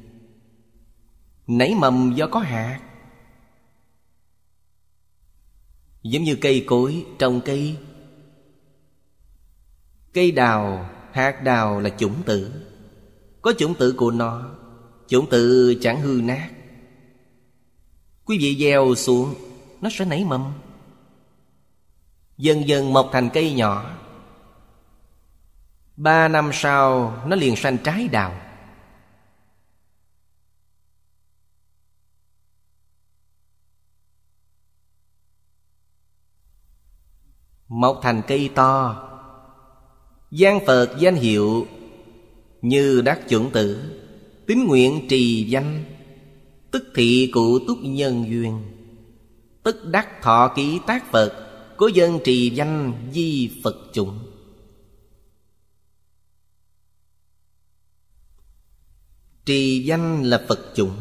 nảy mầm do có hạt giống như cây cối trồng cây cây đào hạt đào là chủng tử có chủng tử của nó chủng tử chẳng hư nát quý vị gieo xuống nó sẽ nảy mầm Dần dần mọc thành cây nhỏ Ba năm sau nó liền sanh trái đào Mọc thành cây to gian Phật danh hiệu Như đắc chuẩn tử Tín nguyện trì danh Tức thị cụ túc nhân duyên Tức đắc thọ ký tác Phật của dân trì danh di Phật chủng Trì danh là Phật chủng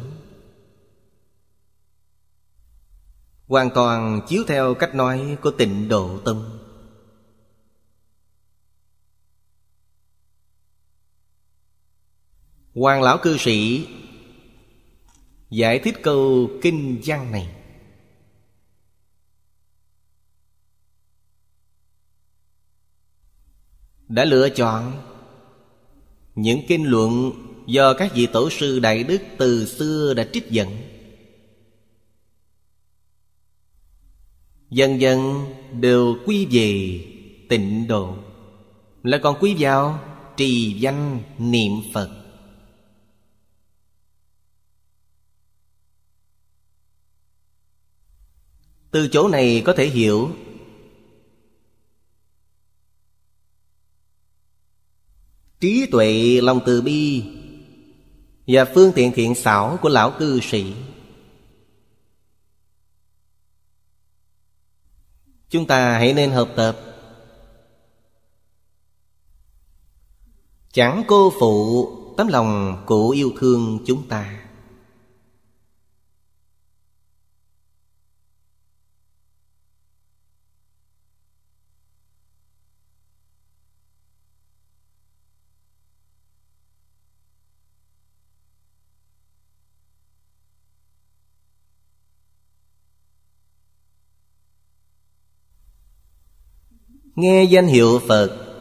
Hoàn toàn chiếu theo cách nói của tịnh độ tâm Hoàng lão cư sĩ Giải thích câu kinh văn này đã lựa chọn những kinh luận do các vị tổ sư đại đức từ xưa đã trích dẫn dần dần đều quy về tịnh độ là còn quy vào trì danh niệm phật từ chỗ này có thể hiểu trí tuệ lòng từ bi và phương tiện thiện xảo của lão cư sĩ chúng ta hãy nên hợp tập chẳng cô phụ tấm lòng cụ yêu thương chúng ta nghe danh hiệu phật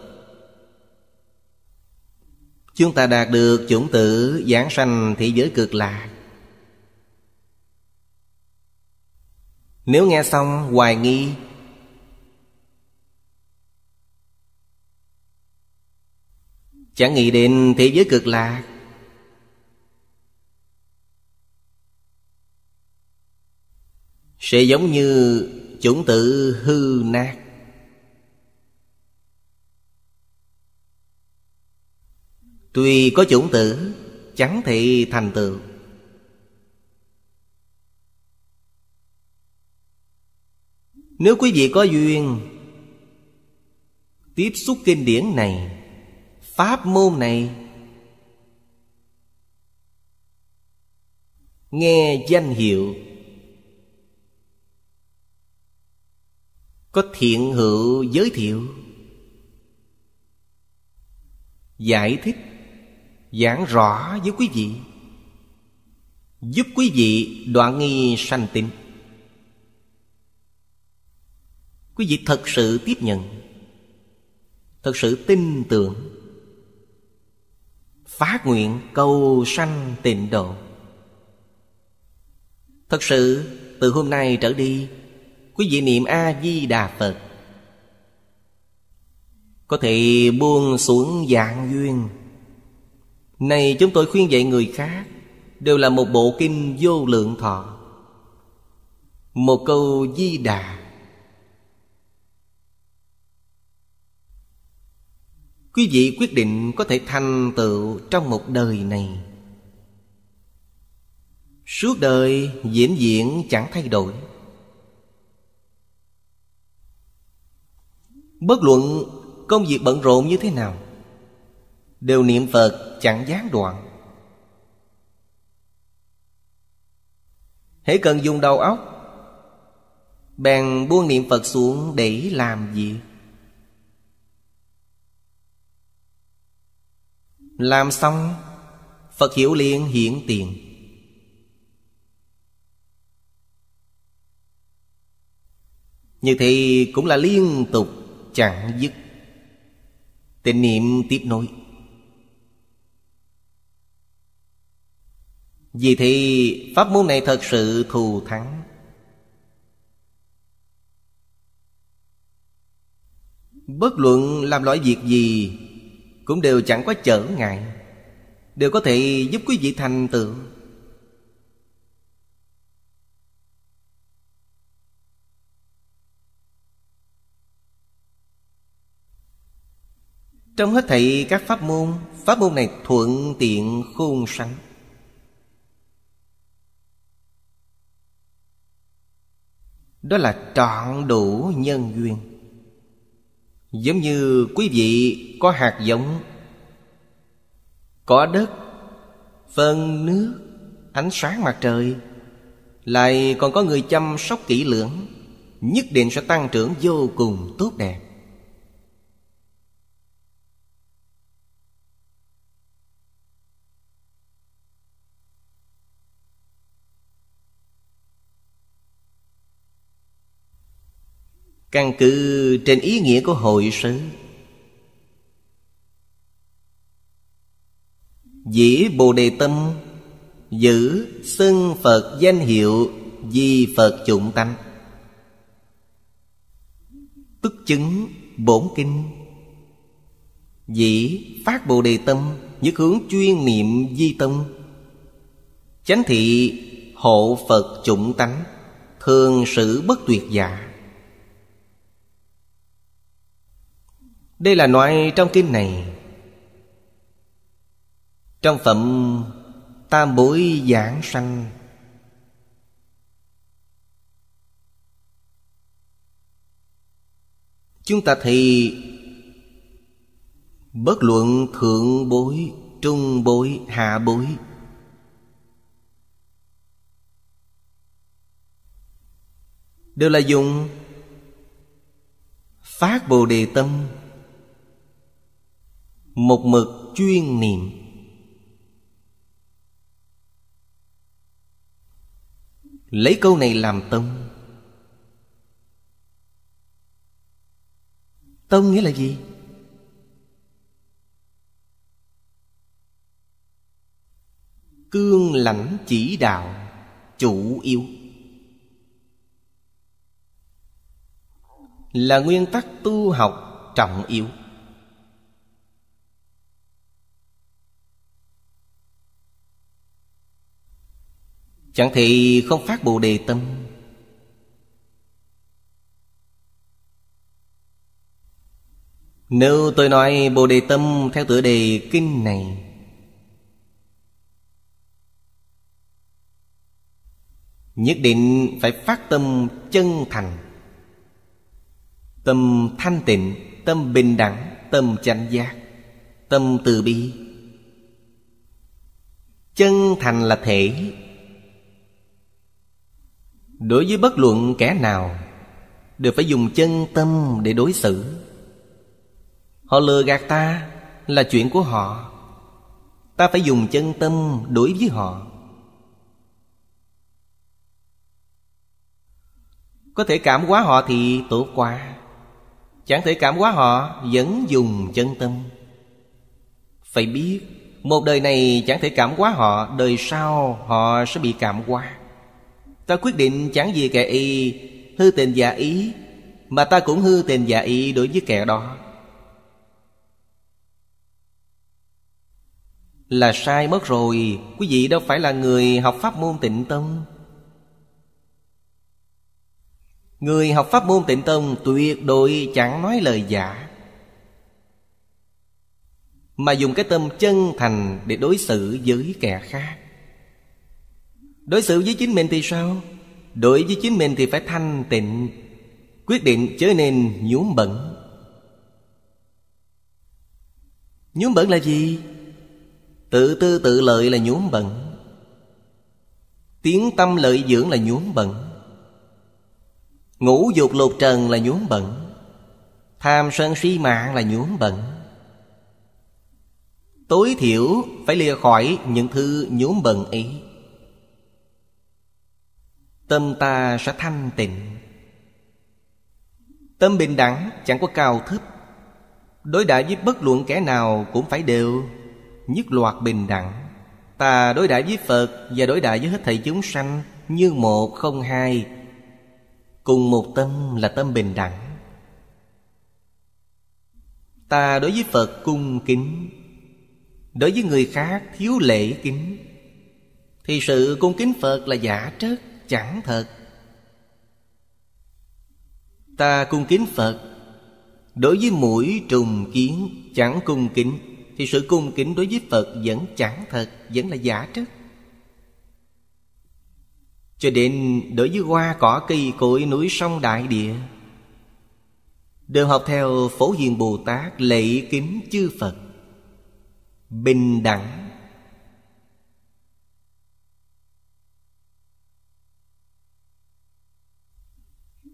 chúng ta đạt được chủng tử giảng sanh thế giới cực lạc nếu nghe xong hoài nghi chẳng nghĩ đến thế giới cực lạc sẽ giống như chủng tử hư nát Tuy có chủng tử Chẳng thị thành tựu Nếu quý vị có duyên Tiếp xúc kinh điển này Pháp môn này Nghe danh hiệu Có thiện hữu giới thiệu Giải thích giảng rõ với quý vị giúp quý vị đoạn nghi sanh tín quý vị thật sự tiếp nhận thật sự tin tưởng phát nguyện cầu sanh tịnh độ thật sự từ hôm nay trở đi quý vị niệm a di đà phật có thể buông xuống dạng duyên này chúng tôi khuyên dạy người khác Đều là một bộ kinh vô lượng thọ Một câu di đà Quý vị quyết định có thể thành tựu trong một đời này Suốt đời diễn diễn chẳng thay đổi Bất luận công việc bận rộn như thế nào Đều niệm Phật chẳng gián đoạn hễ cần dùng đầu óc bèn buông niệm phật xuống để làm gì làm xong phật hiểu liền hiện tiền như thế cũng là liên tục chẳng dứt tình niệm tiếp nối Vì thì pháp môn này thật sự thù thắng Bất luận làm loại việc gì Cũng đều chẳng có trở ngại Đều có thể giúp quý vị thành tựu Trong hết thảy các pháp môn Pháp môn này thuận tiện khôn sánh Đó là trọn đủ nhân duyên Giống như quý vị có hạt giống Có đất Phân nước Ánh sáng mặt trời Lại còn có người chăm sóc kỹ lưỡng Nhất định sẽ tăng trưởng vô cùng tốt đẹp căn cứ trên ý nghĩa của hội sớ dĩ bồ đề tâm giữ xưng phật danh hiệu di phật chủng tánh tức chứng bổn kinh dĩ phát bồ đề tâm nhất hướng chuyên niệm di tâm chánh thị hộ phật chủng tánh thường sự bất tuyệt giả Đây là nói trong kinh này Trong phẩm Tam bối giảng sanh Chúng ta thì Bất luận thượng bối, trung bối, hạ bối Đều là dùng Phát Bồ Đề Tâm một mực chuyên niệm lấy câu này làm tông tông nghĩa là gì cương lãnh chỉ đạo chủ yếu là nguyên tắc tu học trọng yếu Chẳng thì không phát bồ đề tâm Nếu tôi nói Bồ Đề Tâm theo tựa đề kinh này Nhất định phải phát tâm chân thành Tâm thanh tịnh, tâm bình đẳng, tâm chánh giác, tâm từ bi Chân thành là thể Đối với bất luận kẻ nào Đều phải dùng chân tâm để đối xử Họ lừa gạt ta là chuyện của họ Ta phải dùng chân tâm đối với họ Có thể cảm hóa họ thì tốt quá Chẳng thể cảm hóa họ Vẫn dùng chân tâm Phải biết Một đời này chẳng thể cảm hóa họ Đời sau họ sẽ bị cảm hóa Ta quyết định chẳng gì kẻ y hư tình giả ý Mà ta cũng hư tình giả ý đối với kẻ đó Là sai mất rồi Quý vị đâu phải là người học pháp môn tịnh tông Người học pháp môn tịnh tông tuyệt đối chẳng nói lời giả Mà dùng cái tâm chân thành để đối xử với kẻ khác Đối xử với chính mình thì sao? Đối với chính mình thì phải thanh tịnh Quyết định chớ nên nhuốm bẩn Nhuốm bẩn là gì? Tự tư tự lợi là nhuốm bẩn Tiếng tâm lợi dưỡng là nhuốm bẩn Ngũ dục lột trần là nhuốm bẩn Tham sân si mạng là nhuốm bẩn Tối thiểu phải lìa khỏi những thứ nhuốm bẩn ấy Tâm ta sẽ thanh tịnh Tâm bình đẳng chẳng có cao thấp Đối đãi với bất luận kẻ nào cũng phải đều Nhất loạt bình đẳng Ta đối đãi với Phật Và đối đãi với hết thầy chúng sanh Như một không hai Cùng một tâm là tâm bình đẳng Ta đối với Phật cung kính Đối với người khác thiếu lễ kính Thì sự cung kính Phật là giả trớt chẳng thật ta cung kính phật đối với mũi trùng kiến chẳng cung kính thì sự cung kính đối với phật vẫn chẳng thật vẫn là giả trước. cho đến đối với hoa cỏ cây cối núi sông đại địa đều học theo phổ hiền bồ tát lạy kính chư phật bình đẳng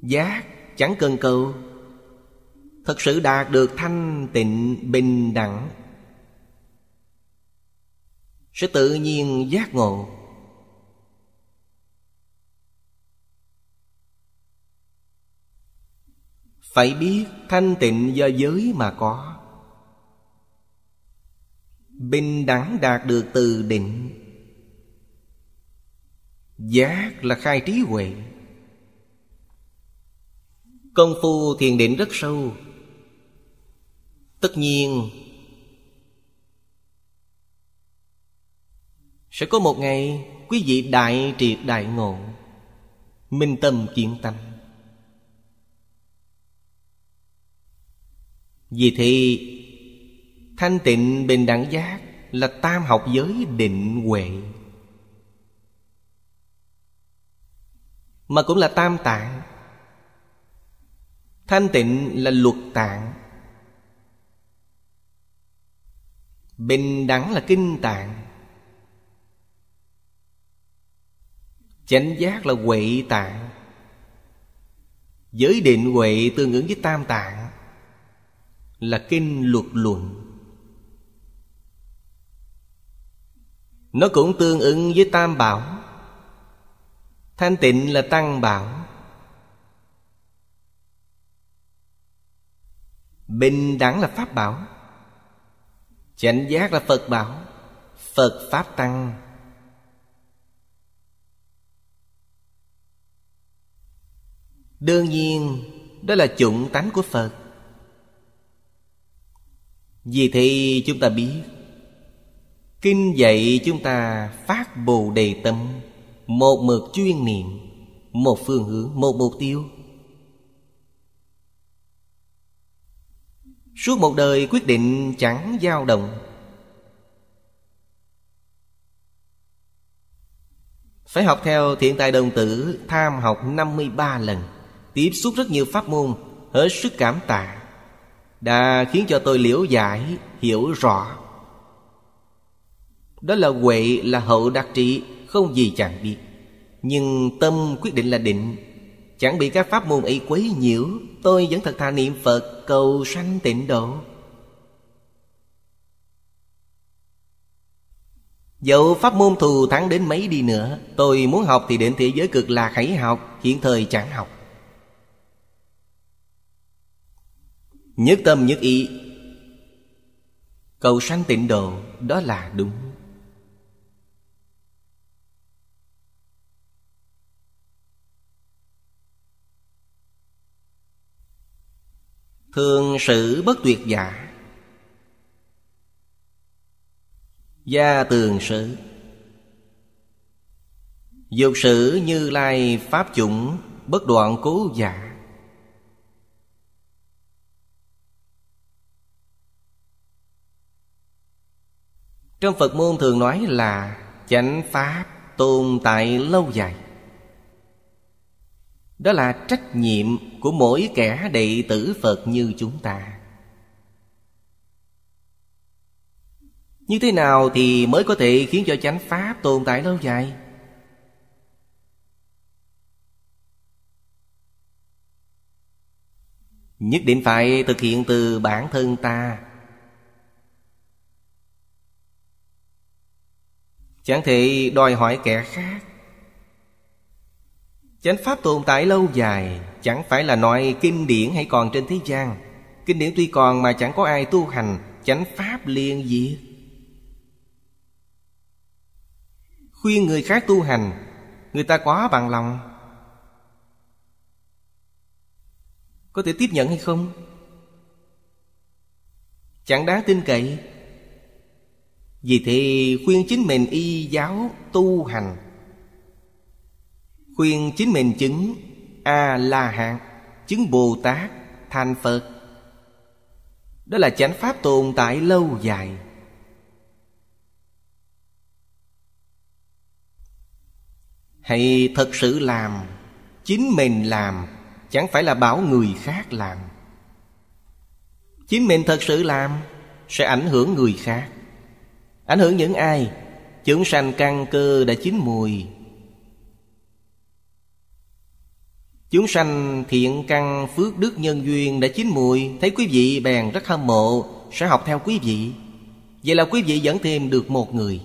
Giác chẳng cần cầu Thật sự đạt được thanh tịnh bình đẳng Sẽ tự nhiên giác ngộ Phải biết thanh tịnh do giới mà có Bình đẳng đạt được từ định Giác là khai trí huệ công phu thiền định rất sâu tất nhiên sẽ có một ngày quý vị đại triệt đại ngộ minh tâm kiến tâm vì thế thanh tịnh bình đẳng giác là tam học giới định huệ mà cũng là tam tạng thanh tịnh là luật tạng bình đẳng là kinh tạng chánh giác là huệ tạng giới định huệ tương ứng với tam tạng là kinh luật luận nó cũng tương ứng với tam bảo thanh tịnh là tăng bảo Bình đẳng là Pháp bảo Chánh giác là Phật bảo Phật Pháp Tăng Đương nhiên Đó là chủng tánh của Phật Vì thì chúng ta biết Kinh dạy chúng ta phát bồ đề tâm Một mực chuyên niệm Một phương hướng, một mục tiêu Suốt một đời quyết định chẳng dao động Phải học theo thiện tài đồng tử Tham học 53 lần Tiếp xúc rất nhiều pháp môn Hết sức cảm tạ Đã khiến cho tôi liễu giải Hiểu rõ Đó là huệ là hậu đặc trị Không gì chẳng biết Nhưng tâm quyết định là định Chẳng bị các pháp môn y quấy nhiễu Tôi vẫn thật thà niệm Phật cầu sanh tịnh độ Dẫu pháp môn thù thắng đến mấy đi nữa Tôi muốn học thì đến thế giới cực lạc hãy học Hiện thời chẳng học Nhất tâm nhất ý Cầu sanh tịnh độ Đó là đúng Thường sự bất tuyệt giả Gia tường sự Dục sử như lai pháp chủng Bất đoạn cố giả Trong Phật môn thường nói là Chánh Pháp tồn tại lâu dài đó là trách nhiệm của mỗi kẻ đệ tử phật như chúng ta như thế nào thì mới có thể khiến cho chánh pháp tồn tại lâu dài nhất định phải thực hiện từ bản thân ta chẳng thể đòi hỏi kẻ khác chánh pháp tồn tại lâu dài chẳng phải là nói kinh điển hay còn trên thế gian kinh điển tuy còn mà chẳng có ai tu hành chánh pháp liền diệt khuyên người khác tu hành người ta quá bằng lòng có thể tiếp nhận hay không chẳng đáng tin cậy vì thế khuyên chính mình y giáo tu hành khuyên chính mình chứng a la hán chứng bồ tát thành phật đó là chánh pháp tồn tại lâu dài hãy thật sự làm chính mình làm chẳng phải là bảo người khác làm chính mình thật sự làm sẽ ảnh hưởng người khác ảnh hưởng những ai chúng sanh căn cơ đã chín mùi Chúng sanh thiện căn phước đức nhân duyên đã chín mùi Thấy quý vị bèn rất hâm mộ Sẽ học theo quý vị Vậy là quý vị dẫn thêm được một người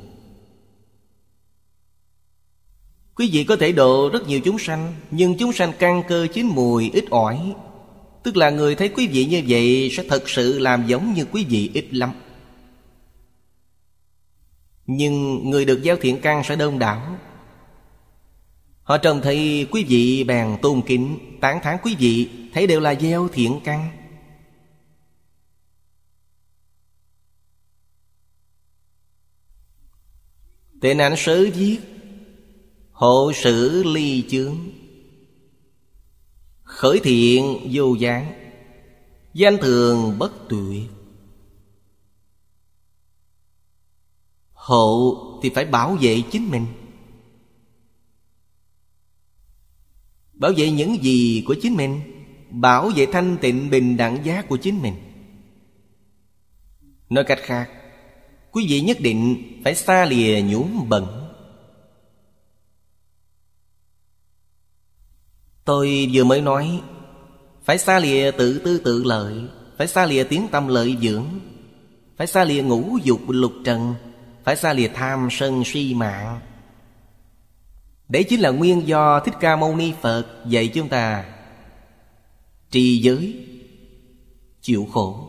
Quý vị có thể độ rất nhiều chúng sanh Nhưng chúng sanh căn cơ chín mùi ít ỏi Tức là người thấy quý vị như vậy Sẽ thật sự làm giống như quý vị ít lắm Nhưng người được giao thiện căn sẽ đông đảo Họ trông thấy quý vị bèn tôn kính Tán thán quý vị Thấy đều là gieo thiện căn Tên ảnh sớ viết Hộ sử ly chướng Khởi thiện vô gián Danh thường bất tuyệt Hộ thì phải bảo vệ chính mình Bảo vệ những gì của chính mình Bảo vệ thanh tịnh bình đẳng giá của chính mình Nói cách khác Quý vị nhất định phải xa lìa nhuốm bẩn Tôi vừa mới nói Phải xa lìa tự tư tự lợi Phải xa lìa tiếng tâm lợi dưỡng Phải xa lìa ngũ dục lục trần Phải xa lìa tham sân si mạng Đấy chính là nguyên do Thích Ca Mâu Ni Phật dạy chúng ta Trì giới Chịu khổ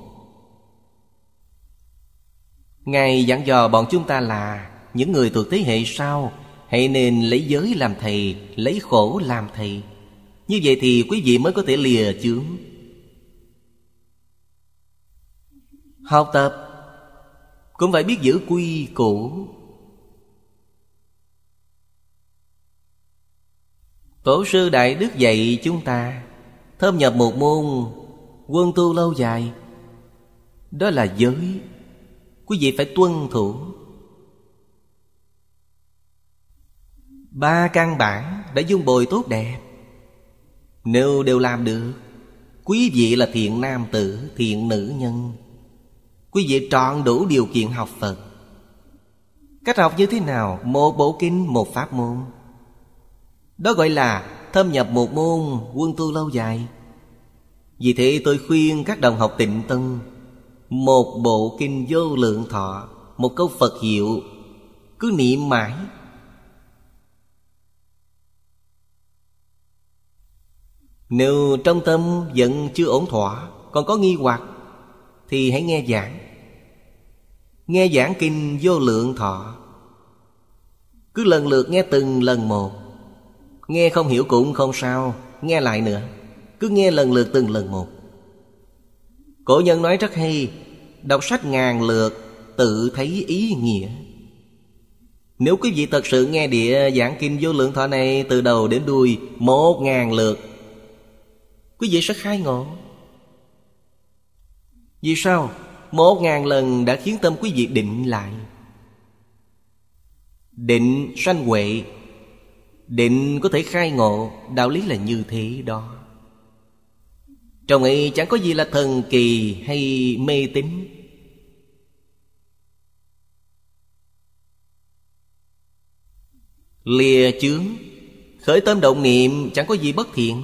Ngài giảng dò bọn chúng ta là Những người thuộc thế hệ sau Hãy nên lấy giới làm thầy Lấy khổ làm thầy Như vậy thì quý vị mới có thể lìa chướng Học tập Cũng phải biết giữ quy củ Tổ sư Đại Đức dạy chúng ta Thâm nhập một môn Quân tu lâu dài Đó là giới Quý vị phải tuân thủ Ba căn bản đã dung bồi tốt đẹp Nếu đều làm được Quý vị là thiện nam tử, thiện nữ nhân Quý vị trọn đủ điều kiện học Phật Cách học như thế nào? Một bộ kinh, một pháp môn đó gọi là thâm nhập một môn quân tu lâu dài Vì thế tôi khuyên các đồng học tịnh tân Một bộ kinh vô lượng thọ Một câu Phật hiệu Cứ niệm mãi Nếu trong tâm vẫn chưa ổn thỏa Còn có nghi hoặc Thì hãy nghe giảng Nghe giảng kinh vô lượng thọ Cứ lần lượt nghe từng lần một Nghe không hiểu cũng không sao Nghe lại nữa Cứ nghe lần lượt từng lần một Cổ nhân nói rất hay Đọc sách ngàn lượt Tự thấy ý nghĩa Nếu quý vị thật sự nghe địa giảng kinh Vô Lượng Thọ này Từ đầu đến đuôi Một ngàn lượt Quý vị sẽ khai ngộ Vì sao? Một ngàn lần đã khiến tâm quý vị định lại Định sanh huệ định có thể khai ngộ đạo lý là như thế đó trong ấy chẳng có gì là thần kỳ hay mê tín lìa chướng khởi tâm động niệm chẳng có gì bất thiện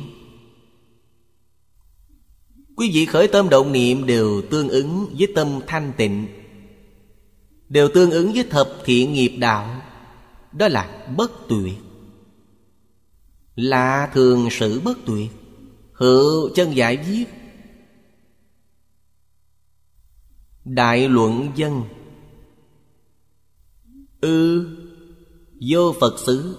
quý vị khởi tâm động niệm đều tương ứng với tâm thanh tịnh đều tương ứng với thập thiện nghiệp đạo đó là bất tuyệt là thường sự bất tuyệt Hữu chân giải viết Đại luận dân Ư ừ, Vô Phật xứ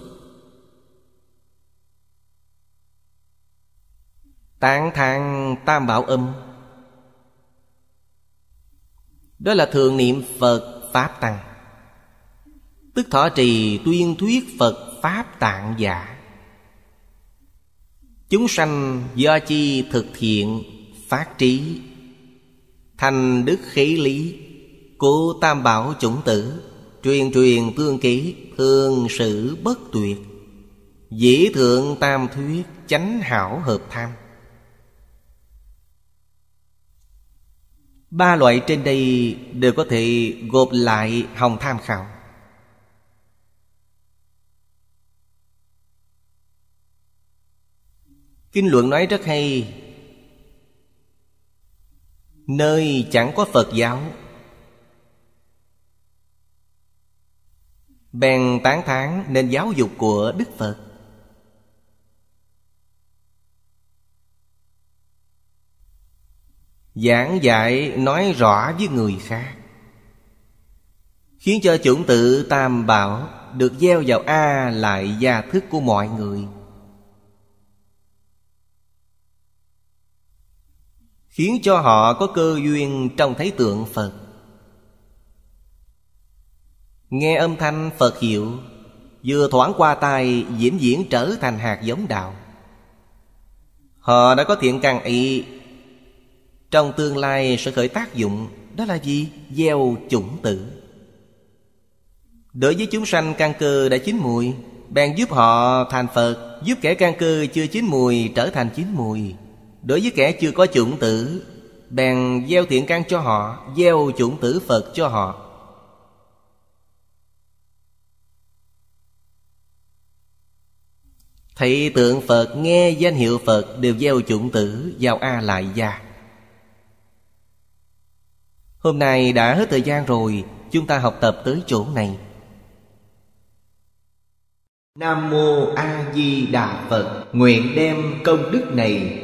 Tán thang tam bảo âm Đó là thường niệm Phật Pháp Tăng Tức thọ trì tuyên thuyết Phật Pháp Tạng Giả Chúng sanh do chi thực thiện phát trí Thành đức khí lý Cố tam bảo chủng tử Truyền truyền tương ký Thương sự bất tuyệt Dĩ thượng tam thuyết Chánh hảo hợp tham Ba loại trên đây đều có thể gộp lại hồng tham khảo Kinh luận nói rất hay Nơi chẳng có Phật giáo Bèn tán thán nên giáo dục của Đức Phật Giảng dạy nói rõ với người khác Khiến cho chủng tự tam bảo Được gieo vào A lại gia thức của mọi người khiến cho họ có cơ duyên trong thấy tượng phật nghe âm thanh phật hiệu vừa thoảng qua tai diễn diễn trở thành hạt giống đạo họ đã có thiện càng ý trong tương lai sẽ khởi tác dụng đó là gì gieo chủng tử đối với chúng sanh căn cơ đã chín mùi bèn giúp họ thành phật giúp kẻ căn cơ chưa chín mùi trở thành chín mùi Đối với kẻ chưa có chủng tử Bèn gieo thiện căn cho họ Gieo chủng tử Phật cho họ Thị tượng Phật nghe danh hiệu Phật Đều gieo chủng tử vào A Lại Gia Hôm nay đã hết thời gian rồi Chúng ta học tập tới chỗ này Nam Mô A Di Đà Phật Nguyện đem công đức này